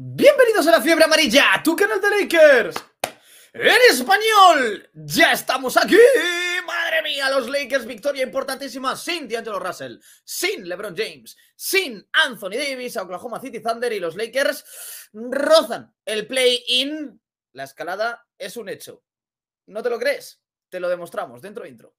Bienvenidos a la fiebre amarilla, tu canal de Lakers. En español, ya estamos aquí. Madre mía, los Lakers, victoria importantísima sin D'Angelo Russell, sin LeBron James, sin Anthony Davis, Oklahoma City Thunder y los Lakers rozan el play-in. La escalada es un hecho. ¿No te lo crees? Te lo demostramos dentro intro.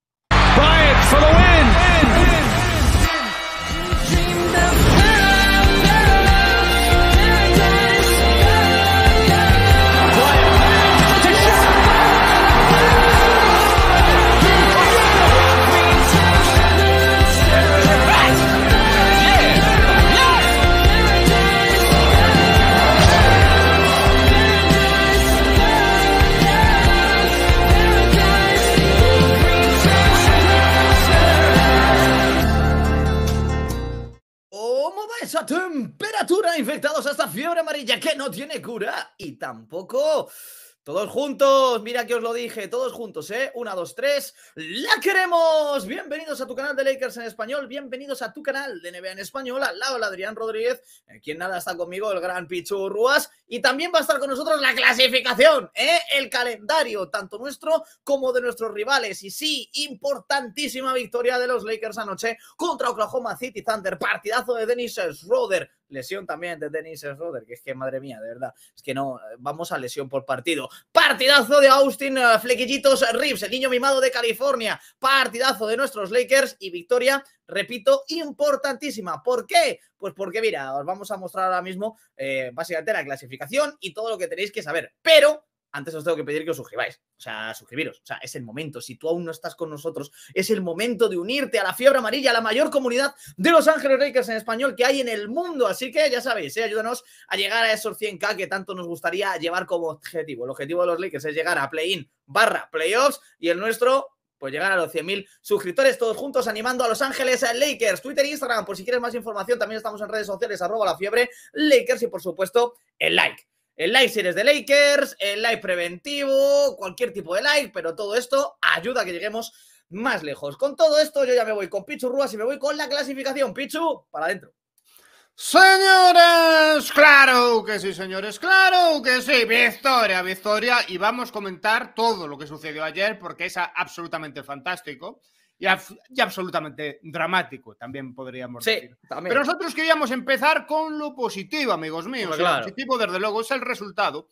temperatura, infectados hasta fiebre amarilla que no tiene cura y tampoco todos juntos, mira que os lo dije, todos juntos, ¿eh? Una, dos, tres, ¡la queremos! Bienvenidos a tu canal de Lakers en español, bienvenidos a tu canal de NBA en español, al lado Adrián Rodríguez, eh, quien nada está conmigo, el gran Pichu Ruas, y también va a estar con nosotros la clasificación, ¿eh? El calendario, tanto nuestro como de nuestros rivales, y sí, importantísima victoria de los Lakers anoche contra Oklahoma City Thunder, partidazo de Dennis Schroeder, lesión también de Dennis roder que es que madre mía, de verdad, es que no, vamos a lesión por partido. Partidazo de Austin eh, Flequillitos Reeves, el niño mimado de California, partidazo de nuestros Lakers y victoria, repito, importantísima. ¿Por qué? Pues porque mira, os vamos a mostrar ahora mismo eh, básicamente la clasificación y todo lo que tenéis que saber, pero antes os tengo que pedir que os suscribáis, o sea, suscribiros, o sea, es el momento, si tú aún no estás con nosotros, es el momento de unirte a la fiebre amarilla, la mayor comunidad de Los Ángeles Lakers en español que hay en el mundo, así que ya sabéis, eh, ayúdanos a llegar a esos 100k que tanto nos gustaría llevar como objetivo, el objetivo de los Lakers es llegar a play-in barra playoffs y el nuestro pues llegar a los 100.000 suscriptores todos juntos animando a Los Ángeles Lakers, Twitter e Instagram, por si quieres más información, también estamos en redes sociales, arroba la fiebre Lakers y por supuesto el like el like si de Lakers, el like preventivo, cualquier tipo de like, pero todo esto ayuda a que lleguemos más lejos. Con todo esto, yo ya me voy con Pichu Ruas y me voy con la clasificación. Pichu, para adentro. Señores, claro que sí, señores, claro que sí, victoria, victoria. Y vamos a comentar todo lo que sucedió ayer porque es absolutamente fantástico y, absolutamente dramático, también podríamos decir. Pero nosotros queríamos empezar con lo positivo, amigos míos. Lo positivo, desde luego, es el resultado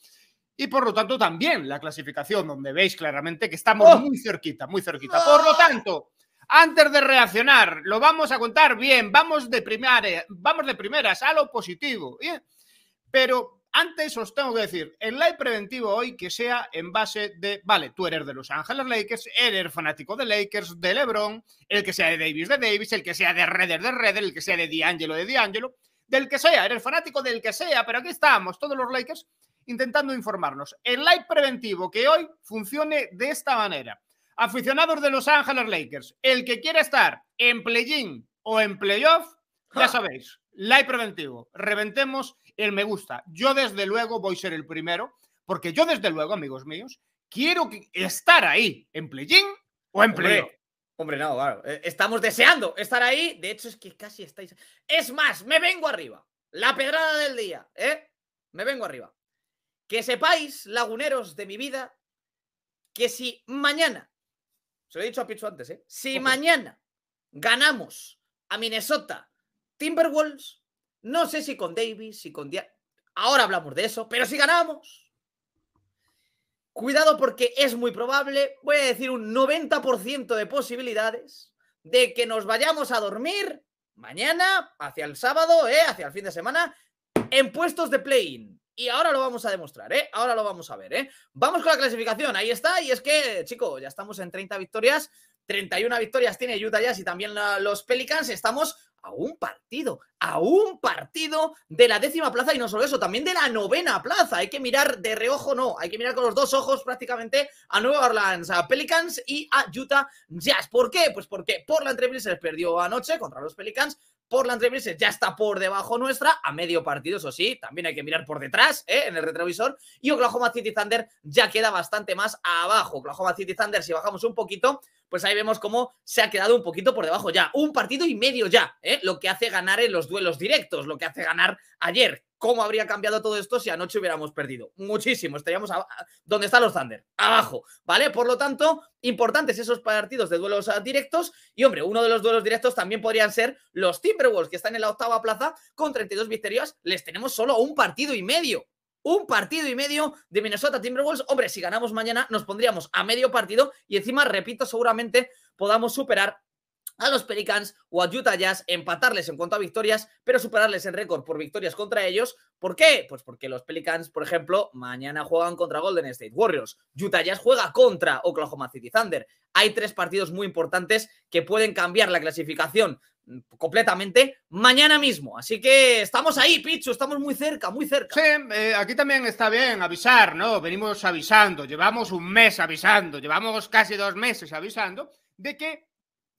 y por lo tanto también la clasificación, donde veis claramente que estamos ¡Oh! muy cerquita, muy cerquita. Por lo tanto, antes de reaccionar, lo vamos a contar bien, vamos de, vamos de primeras a lo positivo, ¿eh? pero antes os tengo que decir, el live preventivo hoy que sea en base de, vale, tú eres de Los Ángeles Lakers, eres fanático de Lakers, de LeBron, el que sea de Davis de Davis, el que sea de Redder de Redder, el que sea de D'Angelo de D'Angelo, del que sea, eres fanático del que sea, pero aquí estamos, todos los Lakers, intentando informarnos. El live preventivo que hoy funcione de esta manera. Aficionados de Los Ángeles Lakers, el que quiera estar en play-in o en playoff, ya sabéis, live preventivo. Reventemos el me gusta. Yo desde luego voy a ser el primero, porque yo desde luego, amigos míos, quiero estar ahí, en play o en play Hombre, no, claro. Eh, estamos deseando estar ahí. De hecho, es que casi estáis. Es más, me vengo arriba. La pedrada del día, ¿eh? Me vengo arriba. Que sepáis, laguneros de mi vida, que si mañana, se lo he dicho a Pichu antes, ¿eh? Si mañana ganamos a Minnesota Timberwolves, no sé si con Davis, si con Ahora hablamos de eso, pero si ganamos. Cuidado porque es muy probable, voy a decir un 90% de posibilidades de que nos vayamos a dormir mañana, hacia el sábado, eh, hacia el fin de semana, en puestos de play-in. Y ahora lo vamos a demostrar, ¿eh? Ahora lo vamos a ver, ¿eh? Vamos con la clasificación, ahí está. Y es que, chicos, ya estamos en 30 victorias. 31 victorias tiene Utah Jazz y también los Pelicans. Estamos a un partido, a un partido de la décima plaza y no solo eso, también de la novena plaza. Hay que mirar de reojo, no, hay que mirar con los dos ojos prácticamente a Nueva Orleans, a Pelicans y a Utah Jazz. ¿Por qué? Pues porque Portland entrevista se perdió anoche contra los Pelicans. Portland Trail ya está por debajo nuestra, a medio partido, eso sí, también hay que mirar por detrás, ¿eh? en el retrovisor. Y Oklahoma City Thunder ya queda bastante más abajo. Oklahoma City Thunder, si bajamos un poquito, pues ahí vemos cómo se ha quedado un poquito por debajo ya. Un partido y medio ya, ¿eh? lo que hace ganar en los duelos directos, lo que hace ganar ayer. ¿Cómo habría cambiado todo esto si anoche hubiéramos perdido? Muchísimo, estaríamos están los Thunder, abajo, ¿vale? Por lo tanto, importantes esos partidos de duelos ah, directos y hombre, uno de los duelos directos también podrían ser los Timberwolves que están en la octava plaza con 32 victorias, les tenemos solo un partido y medio, un partido y medio de Minnesota Timberwolves. Hombre, si ganamos mañana nos pondríamos a medio partido y encima, repito, seguramente podamos superar a los Pelicans o a Utah Jazz, empatarles en cuanto a victorias, pero superarles en récord por victorias contra ellos. ¿Por qué? Pues porque los Pelicans, por ejemplo, mañana juegan contra Golden State Warriors. Utah Jazz juega contra Oklahoma City Thunder. Hay tres partidos muy importantes que pueden cambiar la clasificación completamente mañana mismo. Así que estamos ahí, Pichu, estamos muy cerca, muy cerca. Sí, eh, aquí también está bien avisar, ¿no? Venimos avisando, llevamos un mes avisando, llevamos casi dos meses avisando de que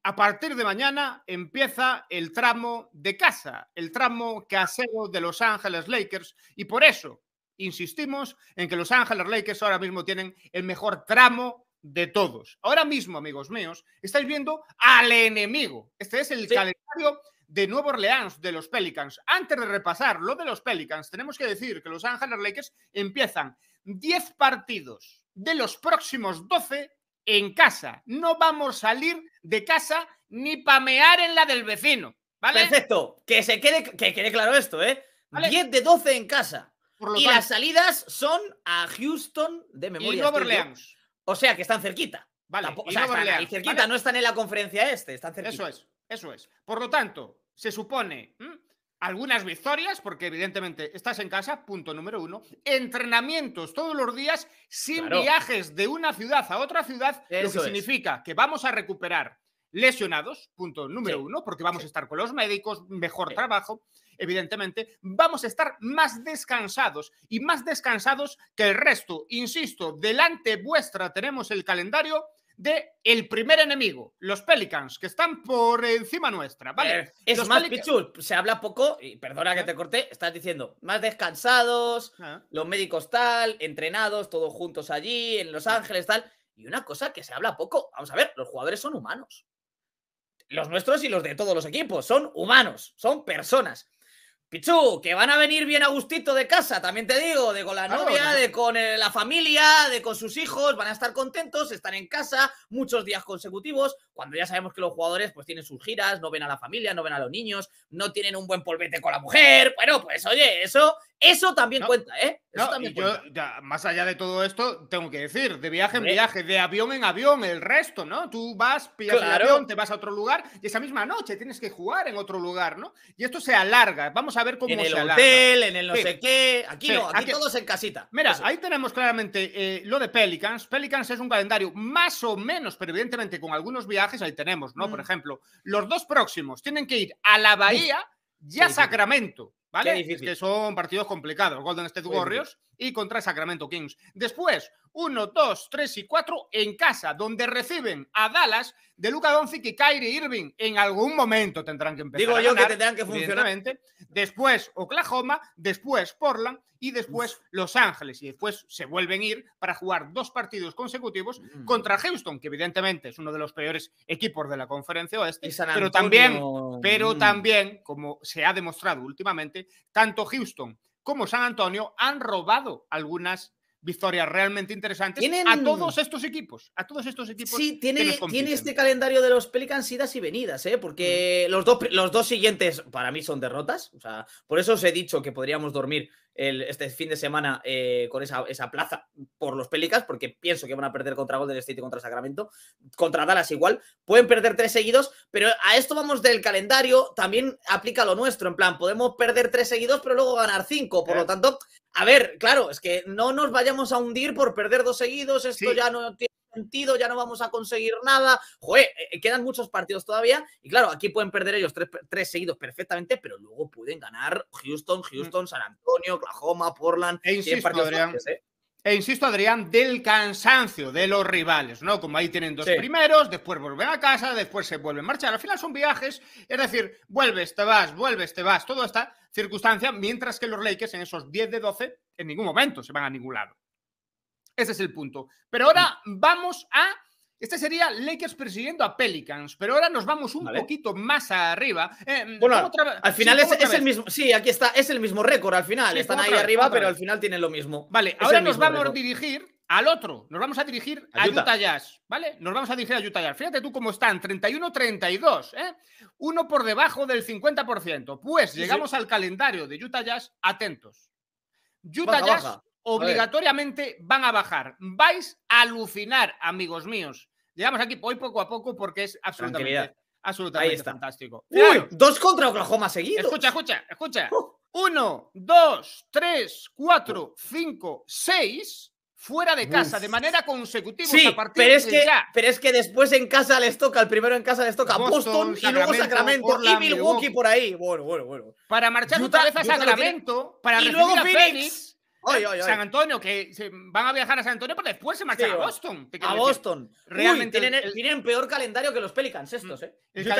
a partir de mañana empieza el tramo de casa, el tramo casero de Los Ángeles Lakers y por eso insistimos en que Los Ángeles Lakers ahora mismo tienen el mejor tramo de todos. Ahora mismo, amigos míos, estáis viendo al enemigo. Este es el calendario de Nuevo Orleans, de los Pelicans. Antes de repasar lo de los Pelicans, tenemos que decir que los Ángeles Lakers empiezan 10 partidos de los próximos 12 en casa. No vamos a salir de casa ni pamear en la del vecino. ¿Vale? Perfecto. Que se quede, claro esto, ¿eh? 10 de 12 en casa. y las salidas son a Houston de memoria. Y Orleans. O sea que están cerquita. Vale, están cerquita, no están en la conferencia este, están cerquita. Eso es, eso es. Por lo tanto, se supone algunas victorias, porque evidentemente estás en casa, punto número uno. Entrenamientos todos los días sin viajes de una ciudad a otra ciudad, lo que significa que vamos a recuperar lesionados, punto número uno, porque vamos a estar con los médicos, mejor trabajo evidentemente, vamos a estar más descansados y más descansados que el resto. Insisto, delante vuestra tenemos el calendario de el primer enemigo, los Pelicans, que están por encima nuestra, ¿vale? Eh, es más, se habla poco, y perdona que ¿Eh? te corté, estás diciendo, más descansados, ¿Eh? los médicos tal, entrenados, todos juntos allí, en Los Ángeles tal, y una cosa que se habla poco, vamos a ver, los jugadores son humanos. Los nuestros y los de todos los equipos, son humanos, son personas. Pichu, que van a venir bien a gustito de casa, también te digo, de con la novia, de con eh, la familia, de con sus hijos, van a estar contentos, están en casa muchos días consecutivos, cuando ya sabemos que los jugadores pues tienen sus giras, no ven a la familia, no ven a los niños, no tienen un buen polvete con la mujer. Bueno, pues oye, eso, eso también cuenta, ¿eh? Eso también cuenta. Yo, más allá de todo esto, tengo que decir, de viaje en viaje, de avión en avión, el resto, ¿no? Tú vas, pillas el avión, te vas a otro lugar y esa misma noche tienes que jugar en otro lugar, ¿no? Y esto se alarga. Vamos a ver cómo en el hotel, En el no sé qué. Aquí no, aquí, todos en casita. Mira, ahí tenemos claramente eh, lo de Pelicans. Pelicans es un calendario más o menos, pero evidentemente con algunos viajes ahí tenemos, ¿no? Por mm. ejemplo, los dos próximos tienen que ir a la Bahía y a Sacramento, ¿vale? que son partidos complicados, Golden State Warriors y contra Sacramento Kings. Después, 1, 2, 3 y cuatro en casa, donde reciben a Dallas de Luca Doncic y Kyrie Irving. En algún momento tendrán que empezar. Digo yo que tendrán que funcionar. Después Oklahoma, después Portland y después Los Ángeles. Y después se vuelven a ir para jugar dos partidos consecutivos mm. contra Houston, que evidentemente es uno de los peores equipos de la conferencia oeste. Pero también, pero mm. también, como se ha demostrado últimamente, tanto Houston como San Antonio han robado algunas Historias realmente interesantes ¿Tienen... a todos estos equipos. A todos estos equipos. Sí, tiene, tiene este calendario de los Pelicans idas y venidas, ¿eh? porque mm. los, dos, los dos siguientes para mí son derrotas. O sea, por eso os he dicho que podríamos dormir este fin de semana eh, con esa, esa, plaza por los pélicas porque pienso que van a perder contra Golden State y contra Sacramento, contra Dallas igual, pueden perder tres seguidos, pero a esto vamos del calendario, también aplica lo nuestro, en plan, podemos perder tres seguidos, pero luego ganar cinco, por lo eh. tanto, a ver, claro, es que no nos vayamos a hundir por perder dos seguidos, esto ya no tiene ya no vamos a conseguir nada. Joder, eh, eh, quedan muchos partidos todavía y claro, aquí pueden perder ellos tres, seguidos perfectamente, pero luego pueden ganar Houston, Houston, mm. San Antonio, Oklahoma, Portland. E, ¿eh? e insisto, Adrián, del cansancio de los rivales, ¿no? Como ahí tienen dos primeros, después vuelven a casa, después se vuelven a marchar. Al final son viajes, es decir, vuelves, te vas, vuelves, te vas, toda esta circunstancia, mientras que los Lakers en esos 10 de 12 en ningún momento se van a ningún lado. Ese es el punto. Pero ahora vamos a. Este sería Lakers persiguiendo a Pelicans, pero ahora nos vamos un poquito más arriba. Eh, mm, al final es, el mismo. Sí, aquí está, es el mismo récord al final. Están ahí arriba, pero al final tienen lo mismo. Vale, ahora nos vamos a dirigir al otro. Nos vamos a dirigir a, Utah. Jazz, ¿vale? Nos vamos a dirigir a Utah Jazz. Fíjate tú cómo están, 31-32, ¿eh? Uno por debajo del 50%. Pues llegamos al calendario de Utah Jazz, atentos. Utah Jazz obligatoriamente van a bajar. Vais a alucinar, amigos míos. Llegamos aquí hoy poco a poco porque es absolutamente, absolutamente fantástico. Uy, dos contra Oklahoma seguidos. Escucha, escucha, escucha. Uno, dos, tres, cuatro, cinco, seis fuera de casa de manera consecutiva sí, pero es que, Pero es que después en casa les toca, el primero en casa les toca Boston, y luego Sacramento y Milwaukee por ahí. Bueno, bueno, bueno. Para marchar otra vez a Sacramento, para y luego Phoenix San Antonio, que se van a viajar a San Antonio, pero después se marchan a Boston. A Boston. Realmente tienen, peor calendario que los Pelicans estos, mm, ¿eh? El eh.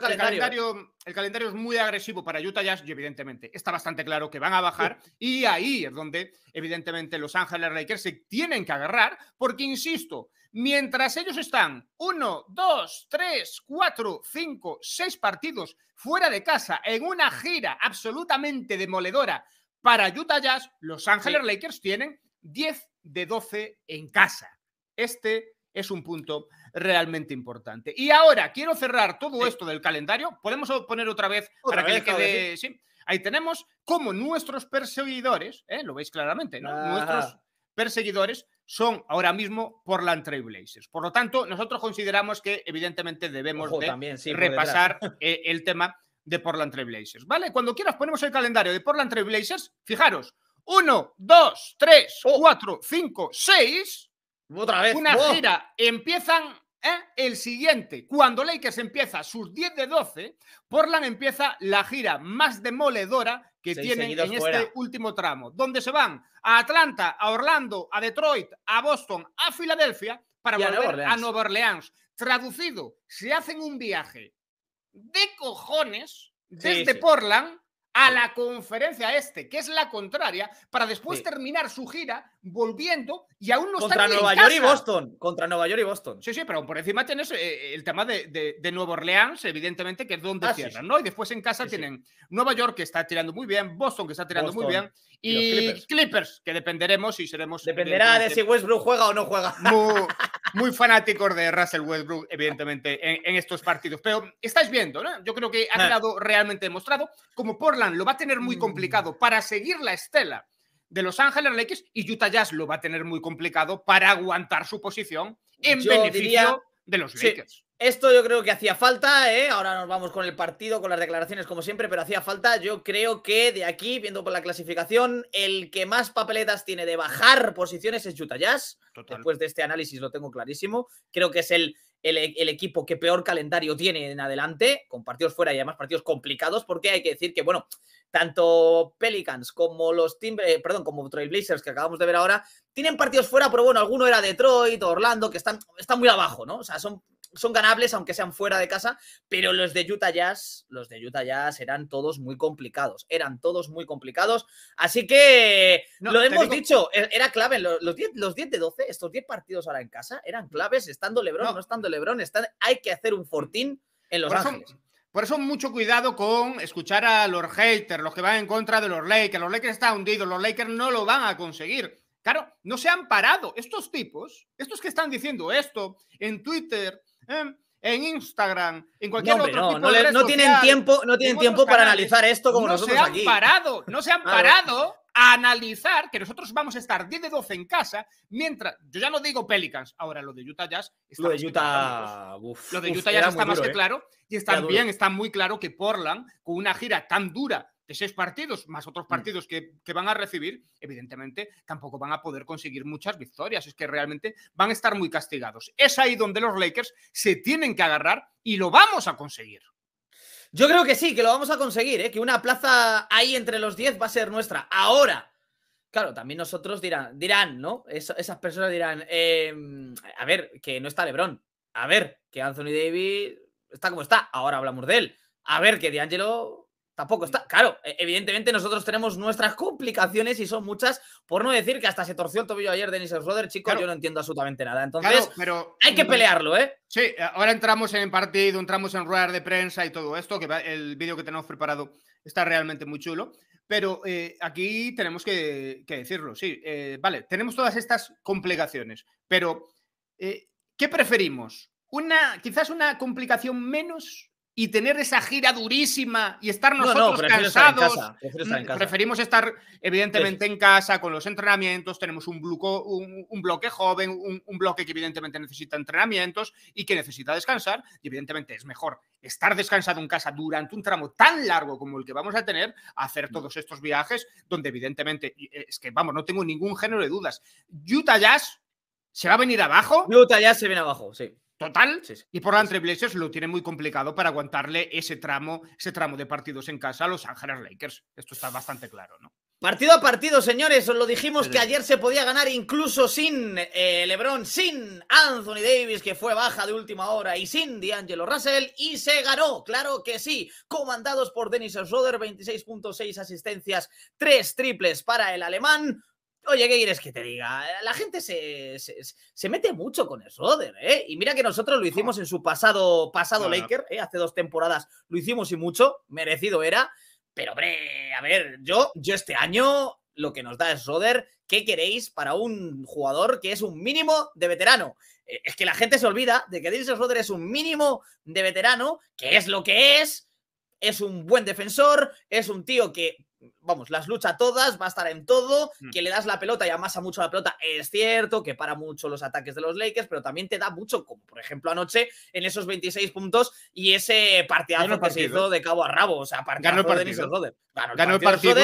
calendario. El calendario, es muy agresivo para Utah Jazz y evidentemente está bastante claro que van a bajar y ahí es donde evidentemente Los Ángeles Lakers se tienen que agarrar porque, insisto, mientras ellos están Uno, dos, tres, cuatro Cinco, seis partidos fuera de casa en una gira absolutamente demoledora para Utah Jazz, Los Ángeles Lakers tienen 10 de 12 en casa. Este es un punto realmente importante. Y ahora quiero cerrar todo esto del calendario. Podemos poner otra vez para que quede. Sí. Ahí tenemos cómo nuestros perseguidores, ¿eh? lo veis claramente, ah. nuestros perseguidores son ahora mismo por la Blazers. Por lo tanto, nosotros consideramos que evidentemente debemos repasar eh, el tema de Portland Trailblazers, ¿vale? Cuando quieras ponemos el calendario de Portland Trailblazers, fijaros, 1, 2, 3, cuatro Cinco, seis Otra vez. Una oh. gira. Empiezan ¿eh? el siguiente. Cuando Lakers empieza sus 10 de 12, Portland empieza la gira más demoledora que tiene tienen en este último tramo. Donde se van a Atlanta, a Orlando, a Detroit, a Boston, a Filadelfia para volver a Nueva Orleans. Traducido, se hacen un viaje de cojones desde Portland a la conferencia este, que es la contraria, para después terminar su gira volviendo y aún no contra Nueva York y Boston contra Nueva York y Boston sí sí pero por encima tienes eh, eh, el tema de, de, Nueva Orleans evidentemente que es donde ah, cierran no y después en casa tienen Nueva York que está tirando muy bien Boston que está tirando muy bien y, Clippers. que dependeremos y seremos dependerá de si Westbrook juega o no juega muy, fanáticos de Russell Westbrook evidentemente en, en, estos partidos pero estáis viendo no yo creo que ha ah. quedado realmente demostrado como Portland lo va a tener muy mm. complicado para seguir la estela de Los Ángeles Lakers y Utah Jazz lo va a tener muy complicado para aguantar su posición en beneficio de los Lakers. esto yo creo que hacía falta, ¿eh? ahora nos vamos con el partido, con las declaraciones como siempre, pero hacía falta, yo creo que de aquí, viendo por la clasificación, el que más papeletas tiene de bajar posiciones es Utah Jazz. Después de este análisis lo tengo clarísimo. Creo que es el, el, el, equipo que peor calendario tiene en adelante, con partidos fuera y además partidos complicados, porque hay que decir que, bueno, tanto Pelicans como los Timber, eh, perdón, como Blazers que acabamos de ver ahora, tienen partidos fuera, pero bueno, alguno era Detroit, Orlando, que están, están muy abajo, ¿no? O sea, son, son ganables aunque sean fuera de casa, pero los de Utah Jazz, los de Utah Jazz eran todos muy complicados, eran todos muy complicados, así que lo hemos dicho, e, era clave, los 10 los 10 de 12, estos 10 partidos ahora en casa eran claves, estando LeBron, no, estando LeBron, están, hay que hacer un fortín en Los Ángeles. Por eso mucho cuidado con escuchar a los haters, los que van en contra de los Lakers. Los Lakers están hundidos, los Lakers no lo van a conseguir. Claro, no se han parado. Estos tipos, estos que están diciendo esto en Twitter, ¿eh? en, Instagram, en cualquier otro no, no, no tienen tiempo, no tienen tiempo para analizar esto como no se han parado, no se han parado analizar que nosotros vamos a estar 10 de 12 en casa, mientras, yo ya no digo Pelicans, ahora lo de Utah Jazz está lo de Utah, lo de Utah Jazz está más que ¿eh? claro, y también está muy claro que Portland, con una gira tan dura de seis partidos, más otros mm. partidos que, van a recibir, evidentemente tampoco van a poder conseguir muchas victorias. Es que realmente van a estar muy castigados. Es ahí donde los Lakers se tienen que agarrar y lo vamos a conseguir. Yo creo que sí, que lo vamos a conseguir, ¿eh? que una plaza ahí entre los 10 va a ser nuestra. Ahora, claro, también nosotros dirán, dirán ¿no? esas personas dirán, em, a ver, que no está Lebron. A ver, que Anthony Davis está como está. Ahora hablamos de él. A ver, que D'Angelo Tampoco está. Claro, e, evidentemente nosotros tenemos nuestras complicaciones y son muchas, por no decir que hasta se torció el tobillo ayer Dennis Schroeder, chicos, yo no entiendo absolutamente nada. Entonces, pero, hay que mm, pelearlo, ¿eh? Sí, ahora entramos en partido, entramos en ruedas de prensa y todo esto, que el vídeo que tenemos preparado está realmente muy chulo, pero eh, aquí tenemos que, decirlo, sí, eh, vale, tenemos todas estas complicaciones, pero eh, ¿qué preferimos? Una, quizás una complicación menos y tener esa gira durísima y estar nosotros cansados. Mm, preferimos estar, evidentemente, en casa con los entrenamientos. Tenemos un, un, bloque joven, un, bloque que, evidentemente, necesita entrenamientos y que necesita descansar. Y, evidentemente, es mejor estar descansado en casa durante un tramo tan largo como el que vamos a tener, hacer mm. todos estos viajes, donde, evidentemente, eh, es que, vamos, no tengo ningún género de dudas. Utah Jazz se va a venir abajo. Utah Jazz se viene abajo, sí total. Y por la lo tiene muy complicado para aguantarle ese tramo, ese tramo de partidos en casa a los Ángeles Lakers. Esto está bastante claro, ¿no? Partido a partido, señores, os lo dijimos que ayer se podía ganar incluso sin eh, LeBron, sin Anthony Davis, que fue baja de última hora, y sin D'Angelo Russell, y se ganó, claro que sí, comandados por Dennis Schroeder, 26.6 asistencias, 3 triples para el alemán, Oye, ¿qué quieres que te diga? La gente se, se, mete mucho con Schroeder, ¿eh? Y mira que nosotros lo hicimos en su pasado, pasado Laker, ¿eh? hace dos temporadas lo hicimos y mucho, merecido era. Pero, hombre, a ver, yo, yo este año lo que nos da es Schroeder. ¿Qué queréis para un jugador que es un mínimo de veterano? Eh, es que la gente se olvida de que Dennis Schroeder es un mínimo de veterano, que es lo que es. Es un buen defensor, es un tío que vamos, las lucha todas, va a estar en todo, mm. que le das la pelota y amasa mucho la pelota, es cierto, que para mucho los ataques de los Lakers, pero también te da mucho, como por ejemplo anoche, en esos 26 puntos y ese partidazo que partido. se hizo de cabo a rabo, o sea, Ganó el partido. Ganó, el partido.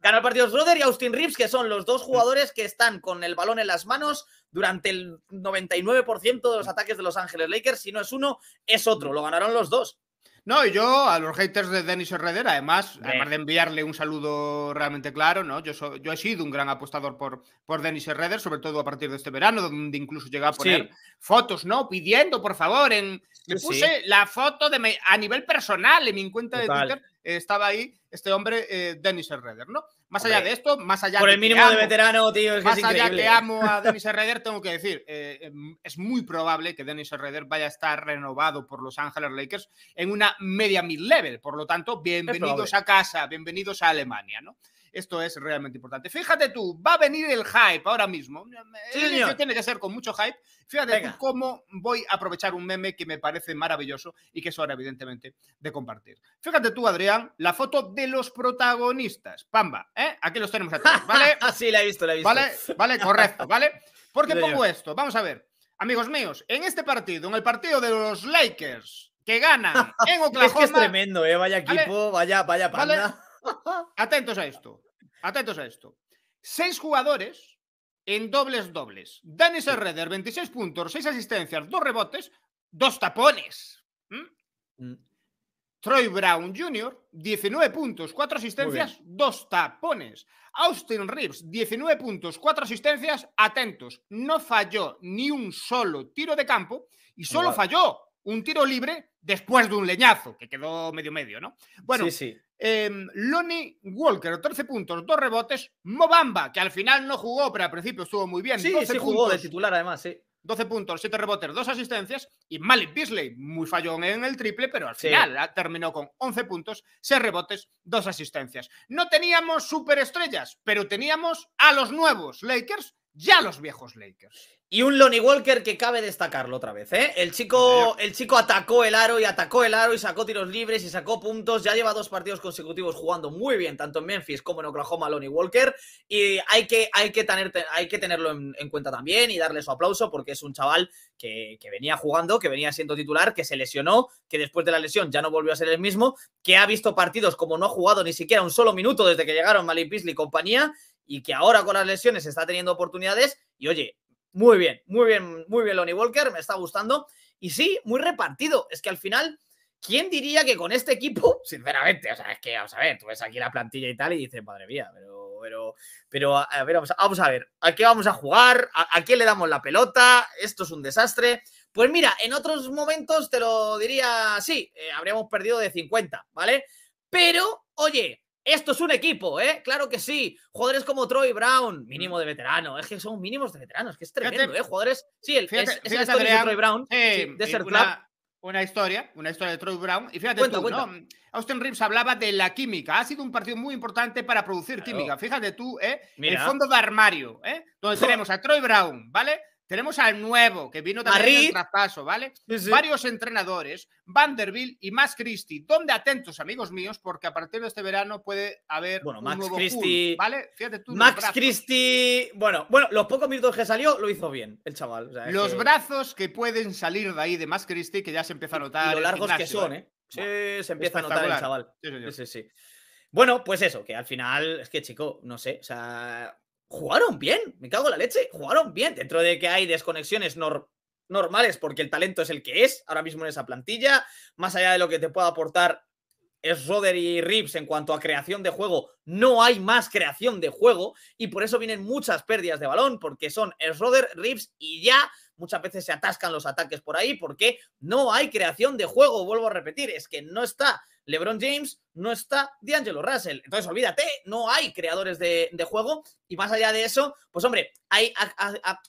ganó el partido y Austin Reeves, que son los dos jugadores que están con el balón en las manos durante el 99% de los mm. ataques de Los Ángeles Lakers. Si no es uno, es otro. Lo ganaron los dos. No, yo a los haters de Denis Herrera, además, además de enviarle un saludo realmente claro, ¿no? Yo, soy, yo he sido un gran apostador por, por Denis Herrera, sobre todo a partir de este verano, donde incluso llegué a poner fotos, ¿no? Pidiendo, por favor, en. puse la foto de a nivel personal en mi cuenta de Twitter estaba ahí este hombre, eh, Dennis Redder, ¿no? Más allá de esto, más allá Por el mínimo de veterano, tío, es que allá que amo a Dennis Redder, tengo que decir, eh, em, es muy probable que Dennis Redder vaya a estar renovado por Los Ángeles Lakers en una media mid-level. Por lo tanto, bienvenidos a casa, bienvenidos a Alemania, ¿no? Esto es realmente importante. Fíjate tú, va a venir el hype ahora mismo. Sí, tiene que ser con mucho hype. Fíjate cómo voy a aprovechar un meme que me parece maravilloso y que es hora, evidentemente, de compartir. Fíjate tú, Adrián, la foto de los protagonistas. Pamba, ¿eh? Aquí los tenemos atrás, ¿vale? Ah, sí, la he visto, la he visto. Vale, correcto, ¿vale? ¿Por qué pongo esto? Vamos a ver. Amigos míos, en este partido, en el partido de los Lakers, que ganan en Oklahoma. es es tremendo, ¿eh? Vaya equipo, vaya, vaya Atentos a esto. Atentos a esto. Seis jugadores en dobles dobles. Dennis Redder, 26 puntos, 6 asistencias, 2 rebotes, 2 tapones. ¿Mm? Mm. Troy Brown Jr., 19 puntos, 4 asistencias, 2 tapones. Austin Reeves, 19 puntos, 4 asistencias, atentos. No falló ni un solo tiro de campo y solo falló un tiro libre después de un leñazo, que quedó medio medio, ¿no? Bueno, em, Lonnie Walker, 13 puntos, dos rebotes, Mobamba, que al final no jugó, pero al principio estuvo muy bien. Sí, jugó de titular además, sí. 12 puntos, 7 rebotes, 2 asistencias y Malik Beasley, muy fallón en el triple, pero al final ah, terminó con 11 puntos, 6 rebotes, 2 asistencias. No teníamos superestrellas, pero teníamos a los nuevos Lakers ya los viejos Lakers. Y un Lonnie Walker que cabe destacarlo otra vez, ¿eh? El chico, el chico atacó el aro y atacó el aro y sacó tiros libres y sacó puntos. Ya lleva dos partidos consecutivos jugando muy bien, tanto en Memphis como en Oklahoma, Lonnie Walker. Y hay que, hay que, hay que tenerlo en, cuenta también y darle su aplauso porque es un chaval que, venía jugando, que venía siendo titular, que se lesionó, que después de la lesión ya no volvió a ser el mismo, que ha visto partidos como no ha jugado ni siquiera un solo minuto desde que llegaron Malik Beasley y compañía y que ahora con las lesiones está teniendo oportunidades. Y oye, muy bien, muy bien, muy bien Lonnie Walker, me está gustando. Y sí, muy repartido. Es que al final, ¿quién diría que con este equipo, sinceramente, o sea, es que, vamos a ver, tú ves aquí la plantilla y tal y dices, madre mía, pero, pero, pero, a ver, vamos, a, ver, ¿a qué vamos a jugar? ¿A, qué quién le damos la pelota? Esto es un desastre. Pues mira, en otros momentos te lo diría, sí, eh, habríamos perdido de 50, ¿vale? Pero, oye, esto es un equipo, ¿eh? Claro que sí. Jugadores como Troy Brown, mm. mínimo de veterano. Es que son mínimos de veteranos, que es tremendo, ¿eh? Jugadores. Sí, el, es, la de Troy Brown, eh, de una, historia, una historia de Troy Brown. Y fíjate tú, Austin Reeves hablaba de la química. Ha sido un partido muy importante para producir química. Fíjate tú, ¿eh? El fondo de armario, ¿eh? Donde tenemos a Troy Brown, ¿vale? Tenemos al nuevo, que vino también en traspaso, ¿vale? Varios entrenadores, Vanderbilt y Max Christie. Donde atentos, amigos míos, porque a partir de este verano puede haber bueno, un nuevo Christie, pool, ¿vale? Fíjate tú Max Christie, bueno, bueno, los pocos minutos que salió lo hizo bien el chaval. los brazos que pueden salir de ahí de Max Christie, que ya se empieza a notar. Y lo largos que son, ¿eh? ¿eh? Sí, se empieza a notar el chaval. Sí, sí, sí. Bueno, pues eso, que al final, es que chico, no sé, o sea, jugaron bien, me cago la leche, jugaron bien, dentro de que hay desconexiones normales porque el talento es el que es ahora mismo en esa plantilla, más allá de lo que te pueda aportar Schroeder y Rips en cuanto a creación de juego, no hay más creación de juego y por eso vienen muchas pérdidas de balón, porque son Schroeder, Rips y ya muchas veces se atascan los ataques por ahí porque no hay creación de juego, vuelvo a repetir, es que no está LeBron James, no está D'Angelo Russell. Entonces, olvídate, no hay creadores de, juego. Y más allá de eso, pues hombre, hay,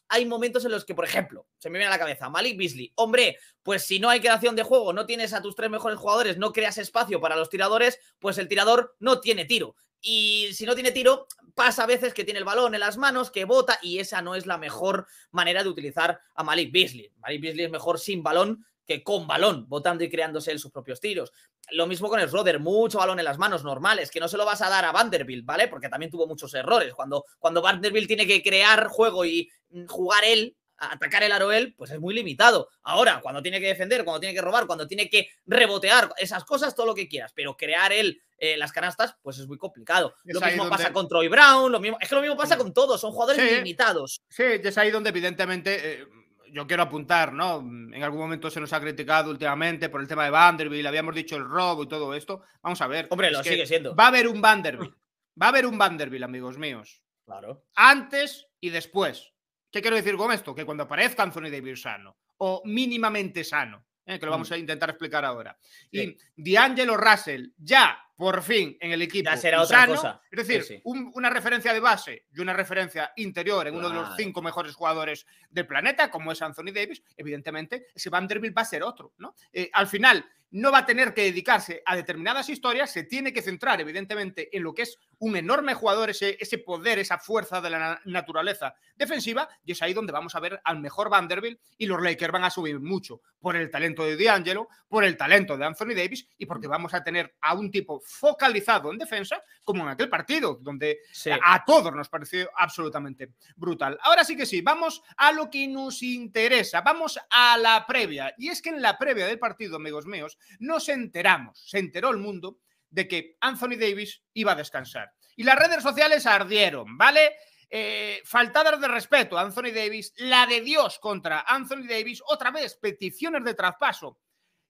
hay momentos en los que, por ejemplo, se me viene a la cabeza, Malik Beasley, hombre, pues si no hay creación de juego, no tienes a tus tres mejores jugadores, no creas espacio para los tiradores, pues el tirador no tiene tiro. Y si no tiene tiro, pasa a veces que tiene el balón en las manos, que bota, y esa no es la mejor manera de utilizar a Malik Beasley. Malik Beasley es mejor sin balón con balón, votando y creándose él sus propios tiros. Lo mismo con el Roder, mucho balón en las manos normales, que no se lo vas a dar a Vanderbilt, ¿vale? Porque también tuvo muchos errores. Cuando, cuando Vanderbilt tiene que crear juego y mm, jugar él, atacar el aro pues es muy limitado. Ahora, cuando tiene que defender, cuando tiene que robar, cuando tiene que rebotear, esas cosas, todo lo que quieras, pero crear él eh, las canastas, pues es muy complicado. lo mismo pasa con Troy Brown, lo mismo, es que lo mismo pasa mm. con todos, son jugadores limitados. Sí, es ahí donde evidentemente... Eh, yo quiero apuntar, ¿no? Mm, en algún momento se nos ha criticado últimamente por el tema de Vanderbilt, habíamos dicho el robo y todo esto. Vamos a ver. Hombre, lo sigue siendo. Va a haber un Vanderbilt. Va a haber un Vanderbilt, amigos míos. Claro. Antes y después. ¿Qué quiero decir con esto? Que cuando aparezca Anthony Davis sano o mínimamente sano, ¿eh? que lo vamos mm. a intentar explicar ahora, y D'Angelo Russell ya por fin en el equipo. Ya será otra cosa. Es decir, una referencia de base y una referencia interior en uno de los cinco mejores jugadores del planeta, como es Anthony Davis, evidentemente, ese Vanderbilt va a ser otro. ¿no? Eh, al final, no va a tener que dedicarse a determinadas historias, se tiene que centrar, evidentemente, en lo que es un enorme jugador, ese, ese poder, esa fuerza de la naturaleza defensiva, y es ahí donde vamos a ver al mejor Vanderbilt y los Lakers van a subir mucho por el talento de D'Angelo, por el talento de Anthony Davis y porque vamos a tener a un tipo focalizado en defensa, como en aquel partido, donde a todos nos pareció absolutamente brutal. Ahora sí que sí, vamos a lo que nos interesa, vamos a la previa. Y es que en la previa del partido, amigos míos, nos enteramos, se enteró el mundo de que Anthony Davis iba a descansar. Y las redes sociales ardieron, ¿vale? Eh, faltadas de respeto a Anthony Davis, la de Dios contra Anthony Davis, otra vez peticiones de traspaso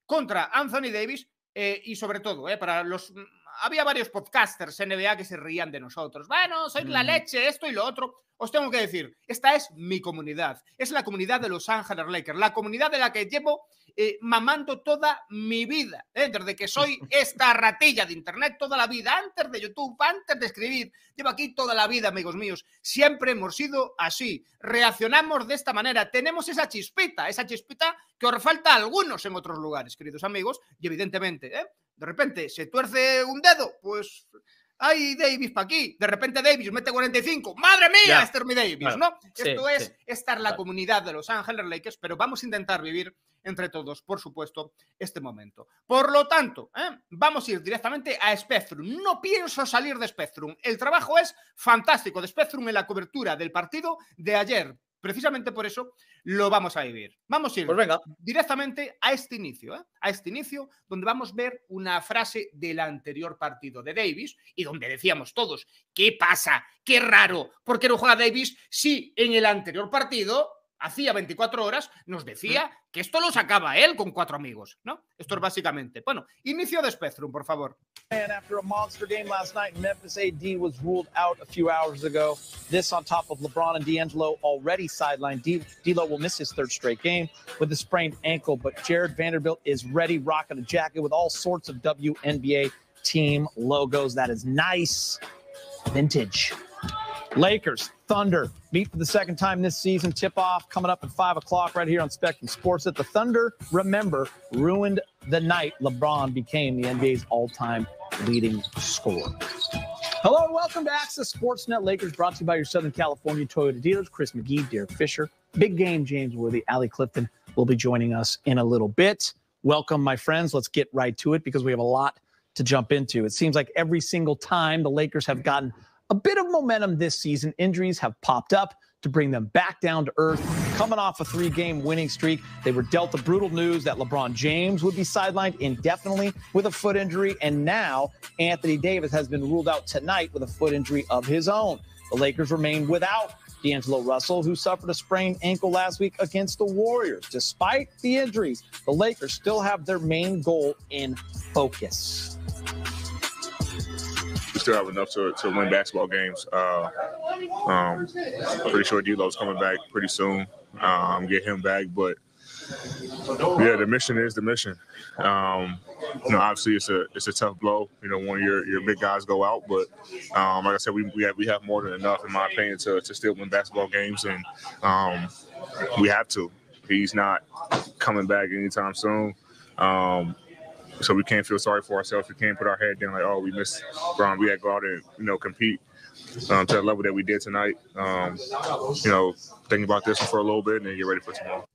contra Anthony Davis eh, y sobre todo, eh, para los. Mm, había varios podcasters NBA que se reían de nosotros. Bueno, soy la mm. leche, esto y lo otro. Os tengo que decir, esta es mi comunidad. Es la comunidad de Los Ángeles Lakers, la comunidad de la que llevo eh, mamando toda mi vida, ¿eh? desde que soy esta ratilla de Internet toda la vida, antes de YouTube, antes de escribir, llevo aquí toda la vida, amigos míos, siempre hemos sido así, reaccionamos de esta manera, tenemos esa chispita, esa chispita que os falta a algunos en otros lugares, queridos amigos, y evidentemente, ¿eh? de repente se tuerce un dedo, pues... hay Davis para aquí! De repente Davis mete 45. ¡Madre mía! Este es mi Davis, ¿no? Esto es esta la comunidad de Los Ángeles Lakers, pero vamos a intentar vivir entre todos, por supuesto, este momento. Por lo tanto, ¿eh? vamos a ir directamente a Spectrum. No pienso salir de Spectrum. El trabajo es fantástico de Spectrum en la cobertura del partido de ayer. Precisamente por eso lo vamos a vivir. Vamos a ir pues directamente a este inicio, ¿eh? a este inicio donde vamos a ver una frase del anterior partido de Davis y donde decíamos todos, ¿qué pasa? ¡Qué raro! ¿Por qué no juega Davis si en el anterior partido hacía 24 horas, nos decía que esto lo sacaba él con cuatro amigos, ¿no? Esto es básicamente. Bueno, inicio de Spectrum, por favor. And after a monster game last night, Memphis AD was ruled out a few hours ago. This on top of LeBron and D'Angelo already sidelined. D'Lo will miss his third straight game with a sprained ankle, but Jared Vanderbilt is ready, rocking a jacket with all sorts of WNBA team logos. That is nice, vintage. Lakers, Thunder meet for the second time this season. Tip off coming up at 5 o'clock right here on Spectrum Sports. At the Thunder, remember, ruined the night LeBron became the NBA's all time leading scorer. Hello and welcome to Access Sportsnet Lakers, brought to you by your Southern California Toyota dealers, Chris McGee, Derek Fisher, Big Game James Worthy, Ali Clifton will be joining us in a little bit. Welcome, my friends. Let's get right to it because we have a lot to jump into. It seems like every single time the Lakers have gotten a bit of momentum this season. Injuries have popped up to bring them back down to earth. Coming off a three game winning streak, they were dealt the brutal news that LeBron James would be sidelined indefinitely with a foot injury. And now Anthony Davis has been ruled out tonight with a foot injury of his own. The Lakers remain without D'Angelo Russell, who suffered a sprained ankle last week against the Warriors. Despite the injuries, the Lakers still have their main goal in focus we still have enough to, to win basketball games. Uh, um, pretty sure Dulo's coming back pretty soon. Um, get him back, but yeah, the mission is the mission. Um, you know, obviously it's a it's a tough blow. You know, one of your, your big guys go out, but um, like I said, we, we have we have more than enough, in my opinion, to, to still win basketball games, and um, we have to. He's not coming back anytime soon. Um, so we can't feel sorry for ourselves. We can't put our head down like, oh, we missed Brown. We had to go out and you know compete um, to that level that we did tonight. Um, you know, think about this for a little bit and then get ready for tomorrow.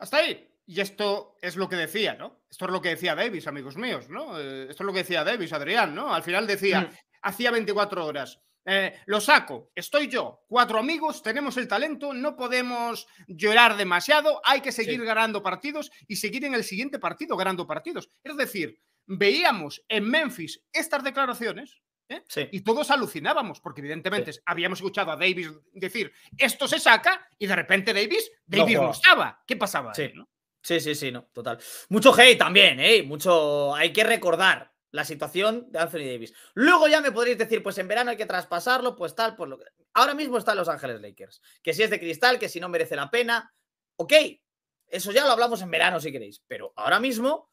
Hasta ahí. Y esto es lo que decía, ¿no? Esto es lo que decía Davis, amigos míos, ¿no? Eh, esto es lo que decía Davis, Adrián, ¿no? Al final decía, mm. hacía 24 horas Eh, lo saco, estoy yo, cuatro amigos, tenemos el talento, no podemos llorar demasiado, hay que seguir ganando partidos y seguir en el siguiente partido ganando partidos. Es decir, veíamos en Memphis estas declaraciones ¿eh? y todos alucinábamos, porque evidentemente habíamos escuchado a Davis decir, esto se saca y de repente Davis, Davis no, ¿Qué pasaba? Sí. sí, sí, no, total. Mucho hate también, ¿eh? Mucho, hay que recordar la situación de Anthony Davis. Luego ya me podréis decir, pues en verano hay que traspasarlo, pues tal, por lo que... Ahora mismo está en Los Ángeles Lakers, que si es de cristal, que si no merece la pena, ok, eso ya lo hablamos en verano si queréis, pero ahora mismo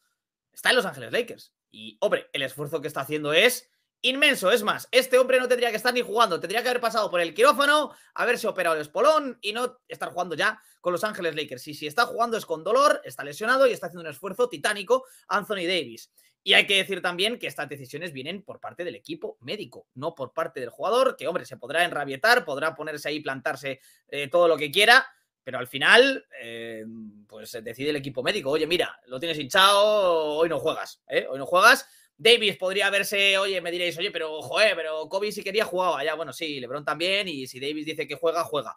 está en Los Ángeles Lakers. Y hombre, el esfuerzo que está haciendo es inmenso. Es más, este hombre no tendría que estar ni jugando, tendría que haber pasado por el quirófano, haberse operado el espolón y no estar jugando ya con Los Ángeles Lakers. Y si está jugando es con dolor, está lesionado y está haciendo un esfuerzo titánico Anthony Davis. Y hay que decir también que estas decisiones vienen por parte del equipo médico, no por parte del jugador, que hombre, se podrá enrabietar, podrá ponerse ahí, plantarse eh, todo lo que quiera, pero al final, eh, pues decide el equipo médico, oye, mira, lo tienes hinchado, hoy no juegas, ¿eh? hoy no juegas. Davis podría verse, oye, me diréis, oye, pero joder, pero Kobe si quería jugar, ya, bueno, sí, Lebron también, y si Davis dice que juega, juega.